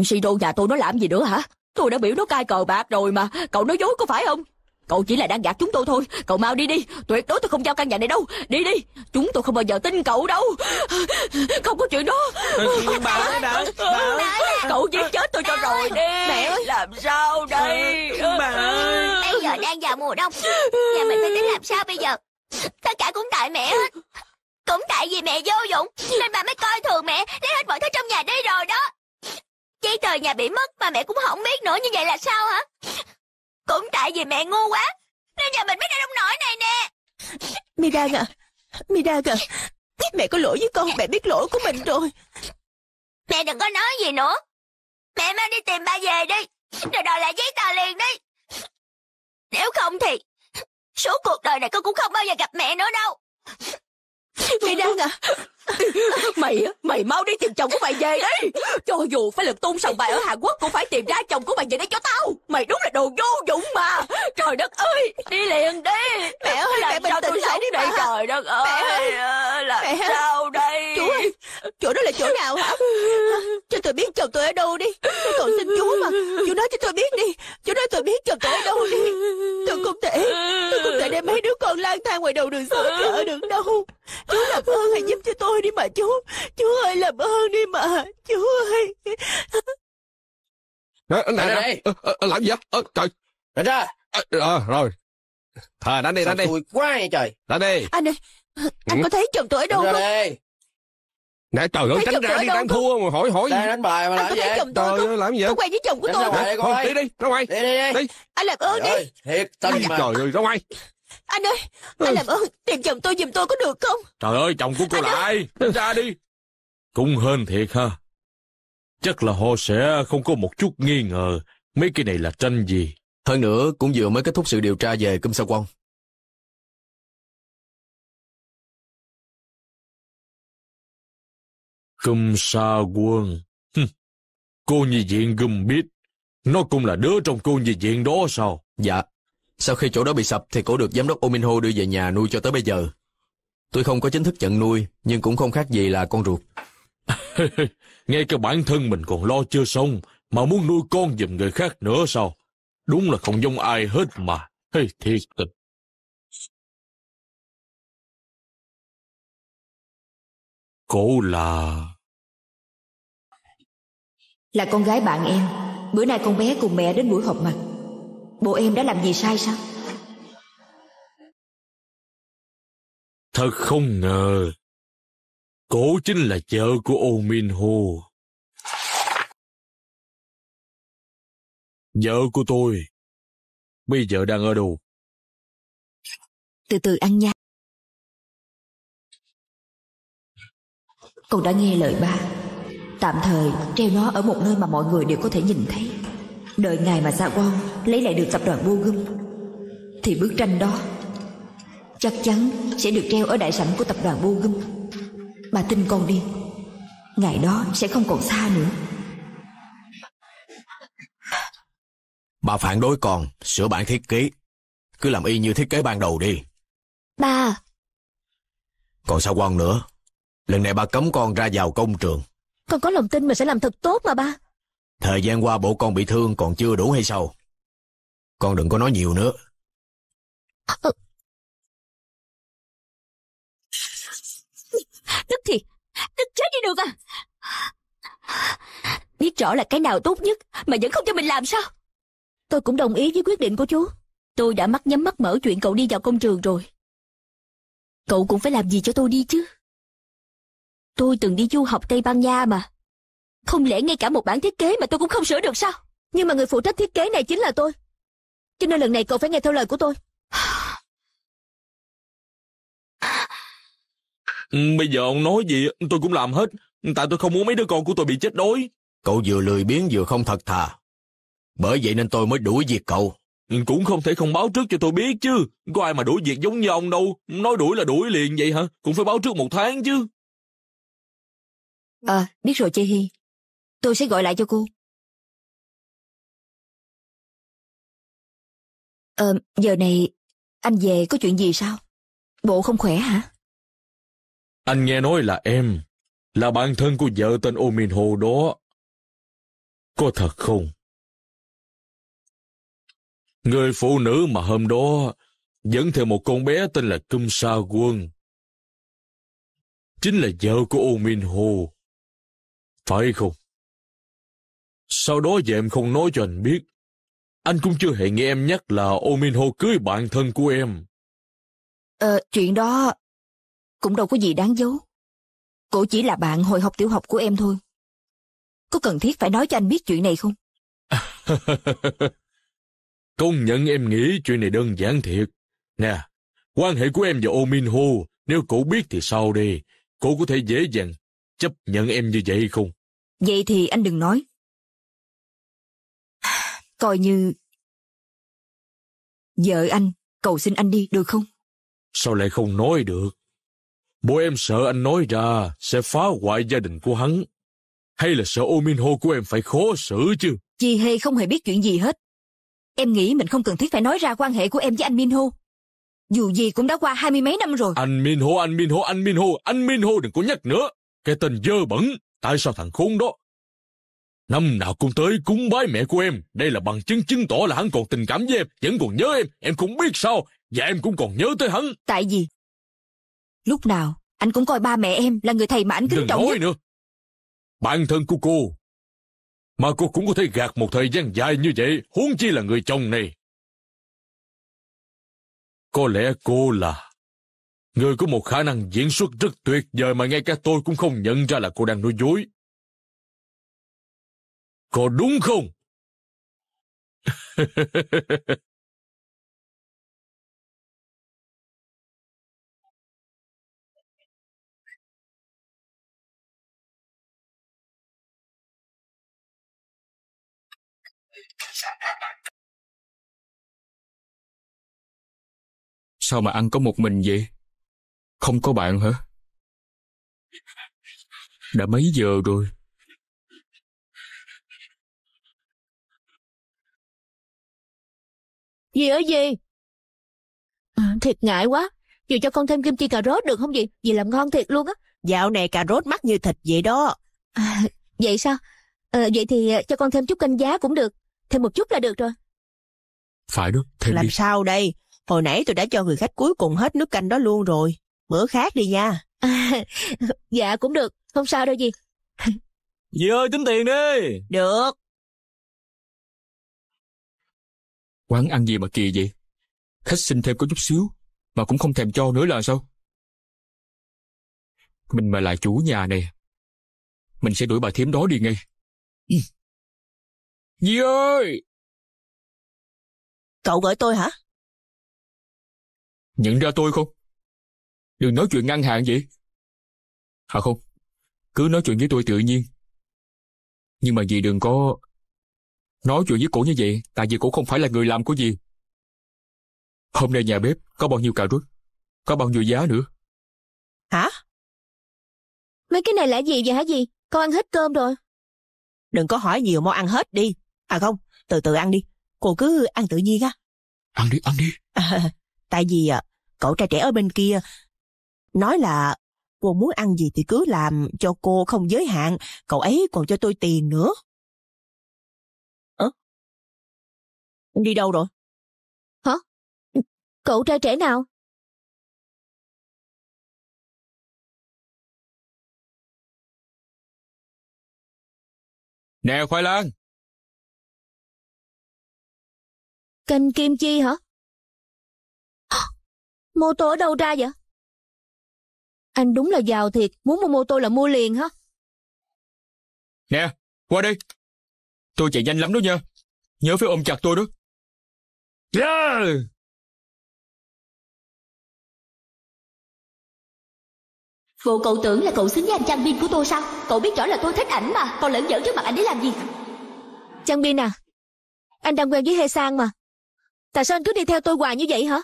Shido nhà tôi nó làm gì nữa hả? Tôi đã biểu nó cai cờ bạc rồi mà, cậu nói dối có phải không? Cậu chỉ là đang gạt chúng tôi thôi Cậu mau đi đi Tuyệt đối tôi không giao căn nhà này đâu Đi đi Chúng tôi không bao giờ tin cậu đâu Không có chuyện đó Bà ơi bà ơi Cậu giết chết tôi cho rồi đi Mẹ ơi Làm sao đây ờ, Bà ờ. ơi Bây giờ đang vào mùa đông Nhà mình phải tính làm sao bây giờ Tất cả cũng tại mẹ hết Cũng tại vì mẹ vô dụng Nên bà mới coi thường mẹ Lấy hết mọi thứ trong nhà đi rồi đó Giấy tờ nhà bị mất mà mẹ cũng không biết nữa Như vậy là sao hả cũng tại vì mẹ ngu quá Nên nhà mình mới ra nông nổi này nè Miran à Miran à Mẹ có lỗi với con Mẹ biết lỗi của mình rồi Mẹ đừng có nói gì nữa Mẹ mang đi tìm ba về đi Rồi đòi lại giấy tờ liền đi Nếu không thì Số cuộc đời này con cũng không bao giờ gặp mẹ nữa đâu Mày đang à Mày á, mày mau đi tìm chồng của mày về đi Cho dù phải lật tung sòng bài ở Hàn Quốc Cũng phải tìm ra chồng của mày về đây cho tao Mày đúng là đồ vô dụng mà Trời đất ơi, đi liền đi Mẹ ơi, làm mẹ sao tôi đi đây Trời đất ơi, mẹ, là mẹ. sao đây Chỗ đó là chỗ nào hả? hả? Cho tôi biết chồng tôi ở đâu đi Tôi còn xin chú mà Chú nói cho tôi biết đi Chú nói tôi biết chồng tôi ở đâu đi Tôi không thể Tôi không thể để mấy đứa con lang thang ngoài đầu đường xó chợ được đâu Chú làm ơn hãy giúp cho tôi đi mà chú Chú ơi làm ơn đi mà Chú ơi này nè, nè, ờ, ờ, ờ, làm gì vậy? Trời, Ra ra. Ờ, rồi. Thà đánh đi, đánh đi. Tôi quá vậy trời. Đánh đi. Anh ơi, anh ừ. có thấy chồng tôi ở đâu không? Nãy trời ơi, tránh ra đi đang thua mà hỏi hỏi gì. Đang đánh bài mà làm gì vậy? Trời ơi, làm gì vậy? Tôi quen với chồng của tôi. Thôi, đi đi, ra ngoài. Đi đi đi. Anh làm ơn đi. Thiệt tình mà. Trời ơi, ra ngoài. Anh ơi, anh ừ. làm ơn tìm chồng tôi giùm tôi có được không? Trời ơi, chồng của cô là ai? Ra đi. Cũng hên thiệt ha. Chắc là họ sẽ không có một chút nghi ngờ mấy cái này là tranh gì. Hơn nữa, cũng vừa mới kết thúc sự điều tra về Câm sao Quang. Câm Sa Quân. cô nhi viện gùm biết. Nó cũng là đứa trong cô nhi viện đó sao? Dạ. Sau khi chỗ đó bị sập thì cổ được giám đốc Ominho đưa về nhà nuôi cho tới bây giờ. Tôi không có chính thức nhận nuôi, nhưng cũng không khác gì là con ruột. Ngay cả bản thân mình còn lo chưa xong, mà muốn nuôi con giùm người khác nữa sao? Đúng là không giống ai hết mà. Hey, thiệt tình. Cổ là... Là con gái bạn em Bữa nay con bé cùng mẹ đến buổi họp mặt Bộ em đã làm gì sai sao Thật không ngờ Cổ chính là vợ của Ô Min Ho Vợ của tôi Bây giờ đang ở đâu Từ từ ăn nha Con đã nghe lời ba Tạm thời treo nó ở một nơi mà mọi người đều có thể nhìn thấy Đợi ngày mà Sa dạ Quang lấy lại được tập đoàn Bô Gum Thì bức tranh đó Chắc chắn sẽ được treo ở đại sảnh của tập đoàn Bô Gum Bà tin con đi Ngày đó sẽ không còn xa nữa Bà phản đối con Sửa bản thiết kế Cứ làm y như thiết kế ban đầu đi Ba Còn Sa Quan nữa Lần này bà cấm con ra vào công trường con có lòng tin mình sẽ làm thật tốt mà ba. Thời gian qua bộ con bị thương còn chưa đủ hay sao? Con đừng có nói nhiều nữa. À, ờ. ừ. Tức thì, tức chết đi được à. Biết rõ là cái nào tốt nhất mà vẫn không cho mình làm sao? Tôi cũng đồng ý với quyết định của chú. Tôi đã mắt nhắm mắt mở chuyện cậu đi vào công trường rồi. Cậu cũng phải làm gì cho tôi đi chứ. Tôi từng đi du học Tây Ban Nha mà. Không lẽ ngay cả một bản thiết kế mà tôi cũng không sửa được sao? Nhưng mà người phụ trách thiết kế này chính là tôi. Cho nên lần này cậu phải nghe theo lời của tôi. Ừ, bây giờ ông nói gì tôi cũng làm hết. Tại tôi không muốn mấy đứa con của tôi bị chết đói. Cậu vừa lười biếng vừa không thật thà. Bởi vậy nên tôi mới đuổi việc cậu. Ừ, cũng không thể không báo trước cho tôi biết chứ. Có ai mà đuổi việc giống như ông đâu. Nói đuổi là đuổi liền vậy hả? Cũng phải báo trước một tháng chứ. À, biết rồi chị Hi. Tôi sẽ gọi lại cho cô. Ờ, giờ này anh về có chuyện gì sao? Bộ không khỏe hả? Anh nghe nói là em, là bạn thân của vợ tên Ô Min Hồ đó. Có thật không? Người phụ nữ mà hôm đó dẫn theo một con bé tên là Cung Sa Quân. Chính là vợ của Ô Min Hồ. Phải không? Sau đó vậy em không nói cho anh biết. Anh cũng chưa hề nghe em nhắc là Ominho cưới bạn thân của em. Ờ, chuyện đó cũng đâu có gì đáng giấu. Cô chỉ là bạn hồi học tiểu học của em thôi. Có cần thiết phải nói cho anh biết chuyện này không? Công nhận em nghĩ chuyện này đơn giản thiệt. Nè, quan hệ của em và Ominho, nếu cậu biết thì sao đi? Cô có thể dễ dàng chấp nhận em như vậy không? Vậy thì anh đừng nói. Coi như... Vợ anh, cầu xin anh đi, được không? Sao lại không nói được? Bố em sợ anh nói ra sẽ phá hoại gia đình của hắn. Hay là sợ ô minh hô của em phải khó xử chứ? Chị Hê không hề biết chuyện gì hết. Em nghĩ mình không cần thiết phải nói ra quan hệ của em với anh Minho. Dù gì cũng đã qua hai mươi mấy năm rồi. Anh Minho, anh Minho, anh Minho, anh Minho đừng có nhắc nữa. Cái tên dơ bẩn tại sao thằng khốn đó Năm nào cũng tới cúng bái mẹ của em, đây là bằng chứng chứng tỏ là hắn còn tình cảm với em, vẫn còn nhớ em, em không biết sao, và em cũng còn nhớ tới hắn. Tại vì, lúc nào, anh cũng coi ba mẹ em là người thầy mà anh kính Đừng trọng nói nữa. Bạn thân của cô, mà cô cũng có thể gạt một thời gian dài như vậy, huống chi là người chồng này. Có lẽ cô là Người có một khả năng diễn xuất rất tuyệt vời mà ngay cả tôi cũng không nhận ra là cô đang nói dối. Có đúng không? Sao mà ăn có một mình vậy? Không có bạn hả? Đã mấy giờ rồi? Gì ở gì? À, thiệt ngại quá. Dì cho con thêm kim chi cà rốt được không dì? Dì làm ngon thiệt luôn á. Dạo này cà rốt mắc như thịt vậy đó. À, vậy sao? À, vậy thì ờ, cho con thêm chút canh giá cũng được. Thêm một chút là được rồi. Phải đó, thêm Làm đi. sao đây? Hồi nãy tôi đã cho người khách cuối cùng hết nước canh đó luôn rồi. Bữa khác đi nha. À, dạ cũng được, không sao đâu gì. dì ơi tính tiền đi. Được. Quán ăn gì mà kỳ vậy? Khách xin thêm có chút xíu, mà cũng không thèm cho nữa là sao? Mình mà là chủ nhà này, mình sẽ đuổi bà thím đó đi ngay. Ừ. Dì ơi! Cậu gọi tôi hả? Nhận ra tôi không? Đừng nói chuyện ngăn hàng vậy. À không, cứ nói chuyện với tôi tự nhiên. Nhưng mà dì đừng có... Nói chuyện với cổ như vậy, tại vì cổ không phải là người làm của dì. Hôm nay nhà bếp có bao nhiêu cà rốt? Có bao nhiêu giá nữa? Hả? Mấy cái này là gì vậy hả dì? Con ăn hết cơm rồi. Đừng có hỏi nhiều mau ăn hết đi. À không, từ từ ăn đi. Cô cứ ăn tự nhiên á. Ăn đi, ăn đi. À, tại vì à, cậu trai trẻ ở bên kia nói là cô muốn ăn gì thì cứ làm cho cô không giới hạn, cậu ấy còn cho tôi tiền nữa. Ơ? Đi đâu rồi? Hả? Cậu trai trẻ nào? Nè khoai lang! Canh kim chi hả? Mô tô ở đâu ra vậy? Anh đúng là giàu thiệt, muốn mua mô tô là mua liền hả? Nè, qua đây. Tôi chạy nhanh lắm đó nha. Nhớ phải ôm chặt tôi đó. Yeah! Dạ. Bộ cậu tưởng là cậu xứng với anh Trang Bin của tôi sao? Cậu biết rõ là tôi thích ảnh mà, còn lẫn giỡn trước mặt anh để làm gì? Trang Bin à, anh đang quen với Hê Sang mà. Tại sao anh cứ đi theo tôi hoài như vậy hả?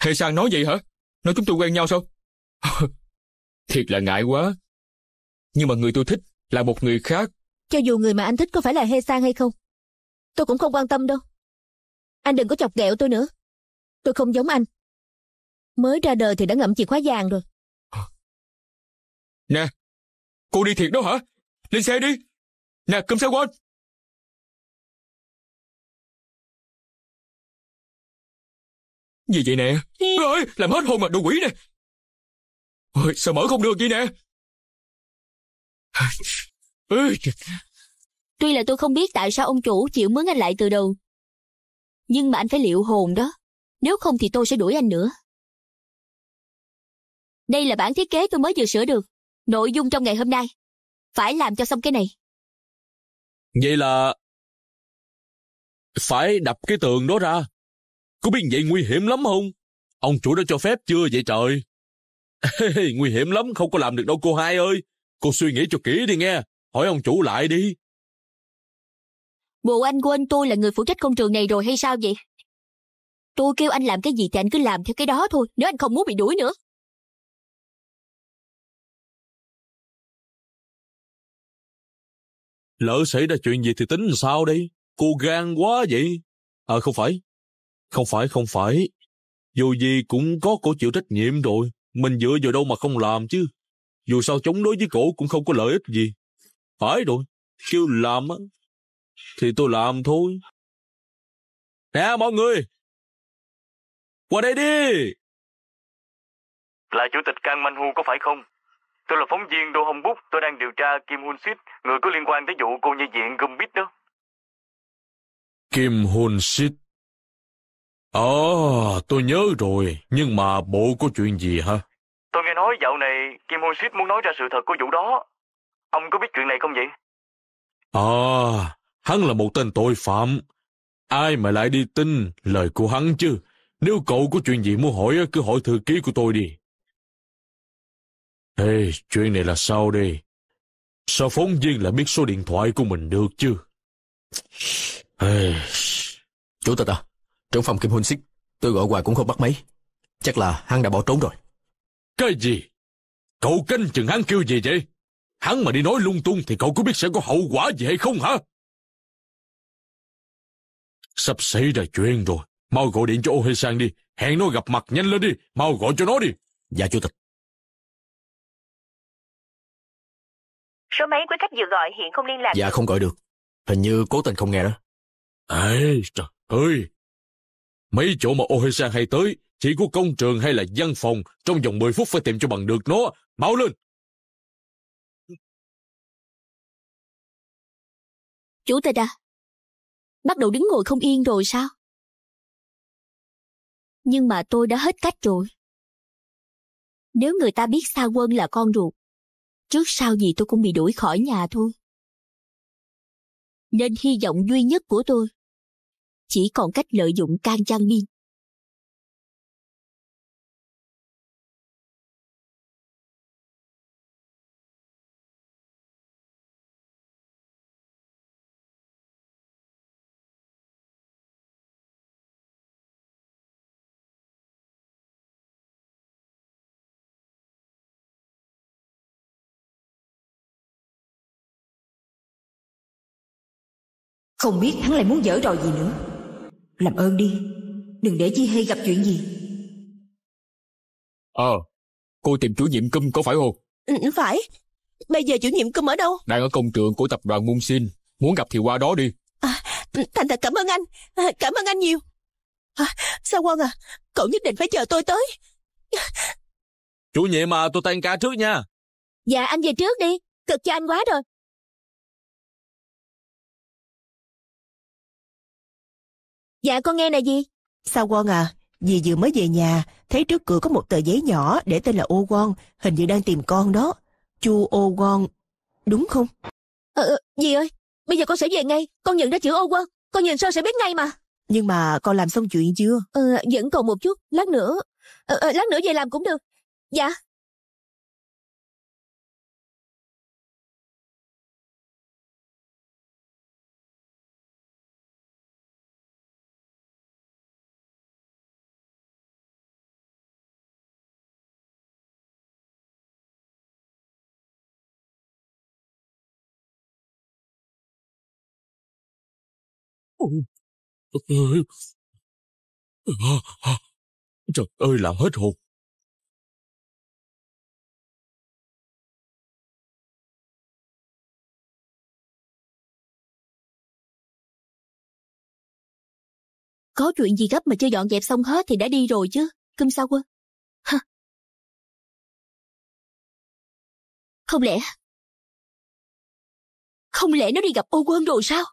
Hê Sang nói vậy hả? nói chúng tôi quen nhau sao? Thiệt là ngại quá. Nhưng mà người tôi thích là một người khác. Cho dù người mà anh thích có phải là Hê Sang hay không, tôi cũng không quan tâm đâu. Anh đừng có chọc ghẹo tôi nữa. Tôi không giống anh. Mới ra đời thì đã ngậm chìa khóa vàng rồi. Nè, cô đi thiệt đó hả? Lên xe đi. Nè, cơm xe quên. Gì vậy nè? Ơi, làm hết hồn mà đồ quỷ nè. Ôi, sao mở không được vậy nè? Tuy là tôi không biết tại sao ông chủ chịu mướn anh lại từ đầu. Nhưng mà anh phải liệu hồn đó. Nếu không thì tôi sẽ đuổi anh nữa. Đây là bản thiết kế tôi mới vừa sửa được. Nội dung trong ngày hôm nay. Phải làm cho xong cái này. Vậy là... Phải đập cái tường đó ra. Có biết vậy nguy hiểm lắm không? Ông chủ đã cho phép chưa vậy trời? nguy hiểm lắm, không có làm được đâu cô hai ơi. Cô suy nghĩ cho kỹ đi nghe, hỏi ông chủ lại đi. Bộ anh của anh tôi là người phụ trách công trường này rồi hay sao vậy? Tôi kêu anh làm cái gì thì anh cứ làm theo cái đó thôi, nếu anh không muốn bị đuổi nữa. Lỡ xảy ra chuyện gì thì tính sao đi? Cô gan quá vậy? À không phải, không phải, không phải. Dù gì cũng có cổ chịu trách nhiệm rồi, mình dựa vào đâu mà không làm chứ. Dù sao chống đối với cổ cũng không có lợi ích gì. Phải rồi, kêu làm á, thì tôi làm thôi. Nè mọi người, qua đây đi! Là chủ tịch Kang Manhu có phải không? Tôi là phóng viên Đô Hồng Búc, tôi đang điều tra Kim Hun Sít, người có liên quan tới vụ cô nhi viện bít đó. Kim Hun Sít à, tôi nhớ rồi, nhưng mà bộ có chuyện gì hả? Tôi nghe nói dạo này Kim Hôi Sít muốn nói ra sự thật của vụ đó. Ông có biết chuyện này không vậy? À, hắn là một tên tội phạm. Ai mà lại đi tin lời của hắn chứ? Nếu cậu có chuyện gì muốn hỏi, cứ hỏi thư ký của tôi đi. Ê, chuyện này là sao đây? Sao phóng viên lại biết số điện thoại của mình được chứ? hey chủ tịch à, Trưởng phòng Kim Hun xích tôi gọi hoài cũng không bắt máy. Chắc là hắn đã bỏ trốn rồi. Cái gì? Cậu canh chừng hắn kêu gì vậy? Hắn mà đi nói lung tung thì cậu có biết sẽ có hậu quả gì hay không hả? Sắp xảy ra chuyện rồi. Mau gọi điện cho Ô Hê Sang đi. Hẹn nó gặp mặt nhanh lên đi. Mau gọi cho nó đi. Dạ chủ tịch. Số máy quý khách vừa gọi hiện không liên lạc. Dạ không gọi được. Hình như cố tình không nghe đó. Ê, trời ơi, Mấy chỗ mà Ohesan hay tới, chỉ có công trường hay là văn phòng, trong vòng 10 phút phải tìm cho bằng được nó. Mau lên! chú tịch à, bắt đầu đứng ngồi không yên rồi sao? Nhưng mà tôi đã hết cách rồi. Nếu người ta biết Sa Quân là con ruột, trước sau gì tôi cũng bị đuổi khỏi nhà thôi. Nên hy vọng duy nhất của tôi chỉ còn cách lợi dụng can chang miên Không biết hắn lại muốn dở trò gì nữa làm ơn đi Đừng để Di Hê gặp chuyện gì Ờ Cô tìm chủ nhiệm Câm có phải không ừ, Phải Bây giờ chủ nhiệm Câm ở đâu Đang ở công trường của tập đoàn Mung Sin Muốn gặp thì qua đó đi à, Thành thật cảm ơn anh à, Cảm ơn anh nhiều à, Sao Quân à Cậu nhất định phải chờ tôi tới Chủ nhiệm mà tôi tan ca trước nha Dạ anh về trước đi Cực cho anh quá rồi Dạ con nghe nè gì? Sao Quân à, dì vừa mới về nhà, thấy trước cửa có một tờ giấy nhỏ để tên là ô Quân, hình như đang tìm con đó. Chu ô Quân, đúng không? Ờ, ờ, dì ơi, bây giờ con sẽ về ngay, con nhận ra chữ ô Quân, con nhìn sao sẽ biết ngay mà. Nhưng mà con làm xong chuyện chưa? Ờ, vẫn còn một chút, lát nữa. Ờ, ờ lát nữa về làm cũng được. Dạ, Trời ơi! Trời làm hết hồn! Có chuyện gì gấp mà chưa dọn dẹp xong hết thì đã đi rồi chứ. cưng sao quên Không lẽ... Không lẽ nó đi gặp ô quân rồi sao?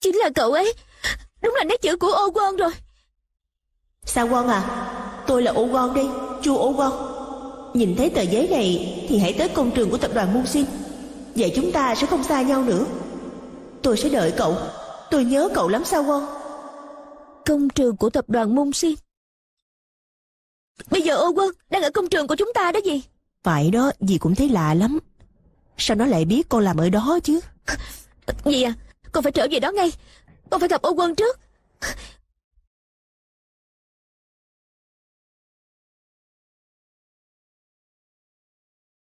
Chính là cậu ấy Đúng là nét chữ của ô Quân rồi Sao Quân à Tôi là ô Quân đây Chu ô Quân Nhìn thấy tờ giấy này Thì hãy tới công trường của tập đoàn Munsin Vậy chúng ta sẽ không xa nhau nữa Tôi sẽ đợi cậu Tôi nhớ cậu lắm sao Quân Công trường của tập đoàn Munsin Bây giờ ô Quân đang ở công trường của chúng ta đó gì Phải đó, dì cũng thấy lạ lắm Sao nó lại biết con làm ở đó chứ Gì à con phải trở về đó ngay Con phải gặp Âu Quân trước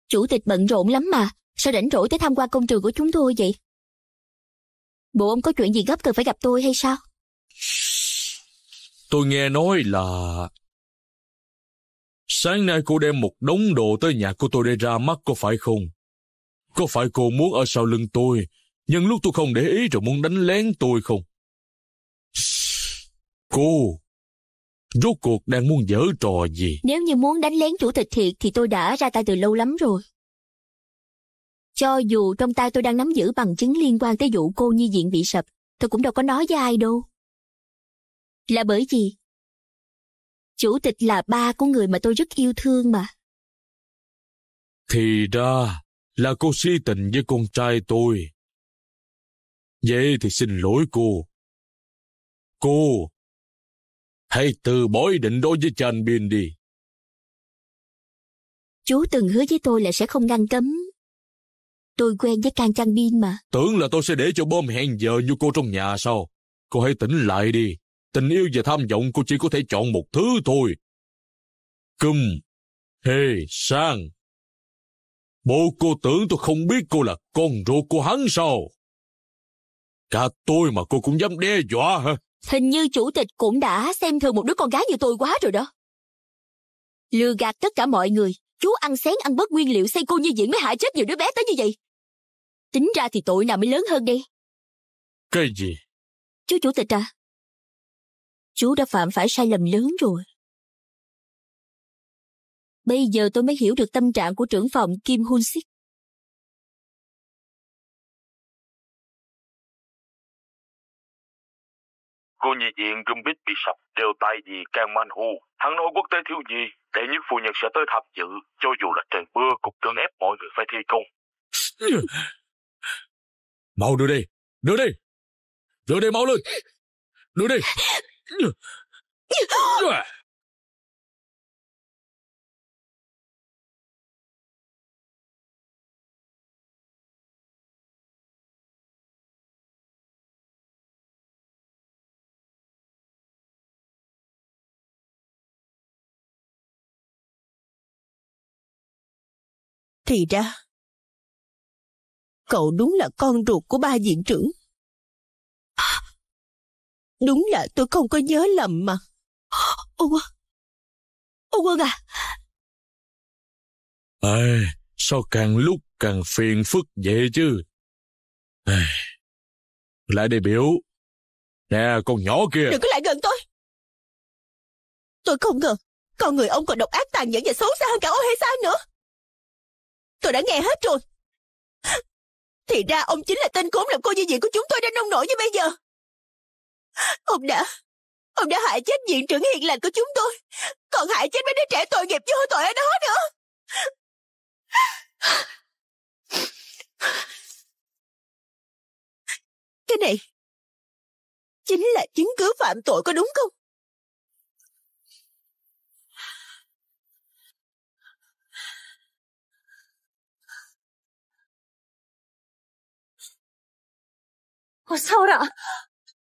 Chủ tịch bận rộn lắm mà Sao rảnh rỗi tới tham quan công trường của chúng tôi vậy Bộ ông có chuyện gì gấp cần phải gặp tôi hay sao Tôi nghe nói là Sáng nay cô đem một đống đồ tới nhà của tôi để ra mắt có phải không? Có phải cô muốn ở sau lưng tôi nhân lúc tôi không để ý rồi muốn đánh lén tôi không? Cô, rốt cuộc đang muốn dở trò gì? Nếu như muốn đánh lén chủ tịch thiệt thì tôi đã ra tay từ lâu lắm rồi. Cho dù trong tay tôi đang nắm giữ bằng chứng liên quan tới vụ cô nhi diện bị sập, tôi cũng đâu có nói với ai đâu. Là bởi vì chủ tịch là ba của người mà tôi rất yêu thương mà. Thì ra là cô si tình với con trai tôi. Vậy thì xin lỗi cô. Cô, hãy từ bỏ ý định đối với Chan Bin đi. Chú từng hứa với tôi là sẽ không ngăn cấm. Tôi quen với Can Chan Bin mà. Tưởng là tôi sẽ để cho bom hẹn giờ như cô trong nhà sao? Cô hãy tỉnh lại đi. Tình yêu và tham vọng cô chỉ có thể chọn một thứ thôi. Cùm, hề, sang. Bộ cô tưởng tôi không biết cô là con ruột của hắn sao? Cả tôi mà cô cũng dám đe dọa hả? Hình như chủ tịch cũng đã xem thường một đứa con gái như tôi quá rồi đó. Lừa gạt tất cả mọi người, chú ăn xén ăn bớt nguyên liệu xây cô như diễn mới hại chết nhiều đứa bé tới như vậy. Tính ra thì tội nào mới lớn hơn đây. Cái gì? Chú chủ tịch à? Chú đã phạm phải sai lầm lớn rồi. Bây giờ tôi mới hiểu được tâm trạng của trưởng phòng Kim Hun Sik. Cô nhị diện bị sập, đều tay vì Càng Manhu. Hắn nói quốc tế thiếu nhi, đệ nhất phụ nhân sẽ tới tham dự, cho dù là trời mưa cũng cưỡng ép mọi người phải thi công. mau đưa đi, đưa đi, đưa đi mau lên, đưa đi. Thì ra, cậu đúng là con ruột của ba diện trưởng. đúng là tôi không có nhớ lầm mà. Ông quân, ông quân à. Ê, sao càng lúc càng phiền phức vậy chứ? Ê, lại đây biểu. Nè, con nhỏ kia. Đừng có lại gần tôi. Tôi không ngờ, con người ông còn độc ác tàn nhẫn và xấu xa hơn cả ông hay sao nữa. Tôi đã nghe hết rồi. Thì ra ông chính là tên khốn làm cô di viện của chúng tôi đang nông nổi như bây giờ. Ông đã... Ông đã hại chết viện trưởng hiền lành của chúng tôi. Còn hại chết mấy đứa trẻ tội nghiệp vô tội ở đó nữa. Cái này... Chính là chứng cứ phạm tội có đúng không? 我，萨拉。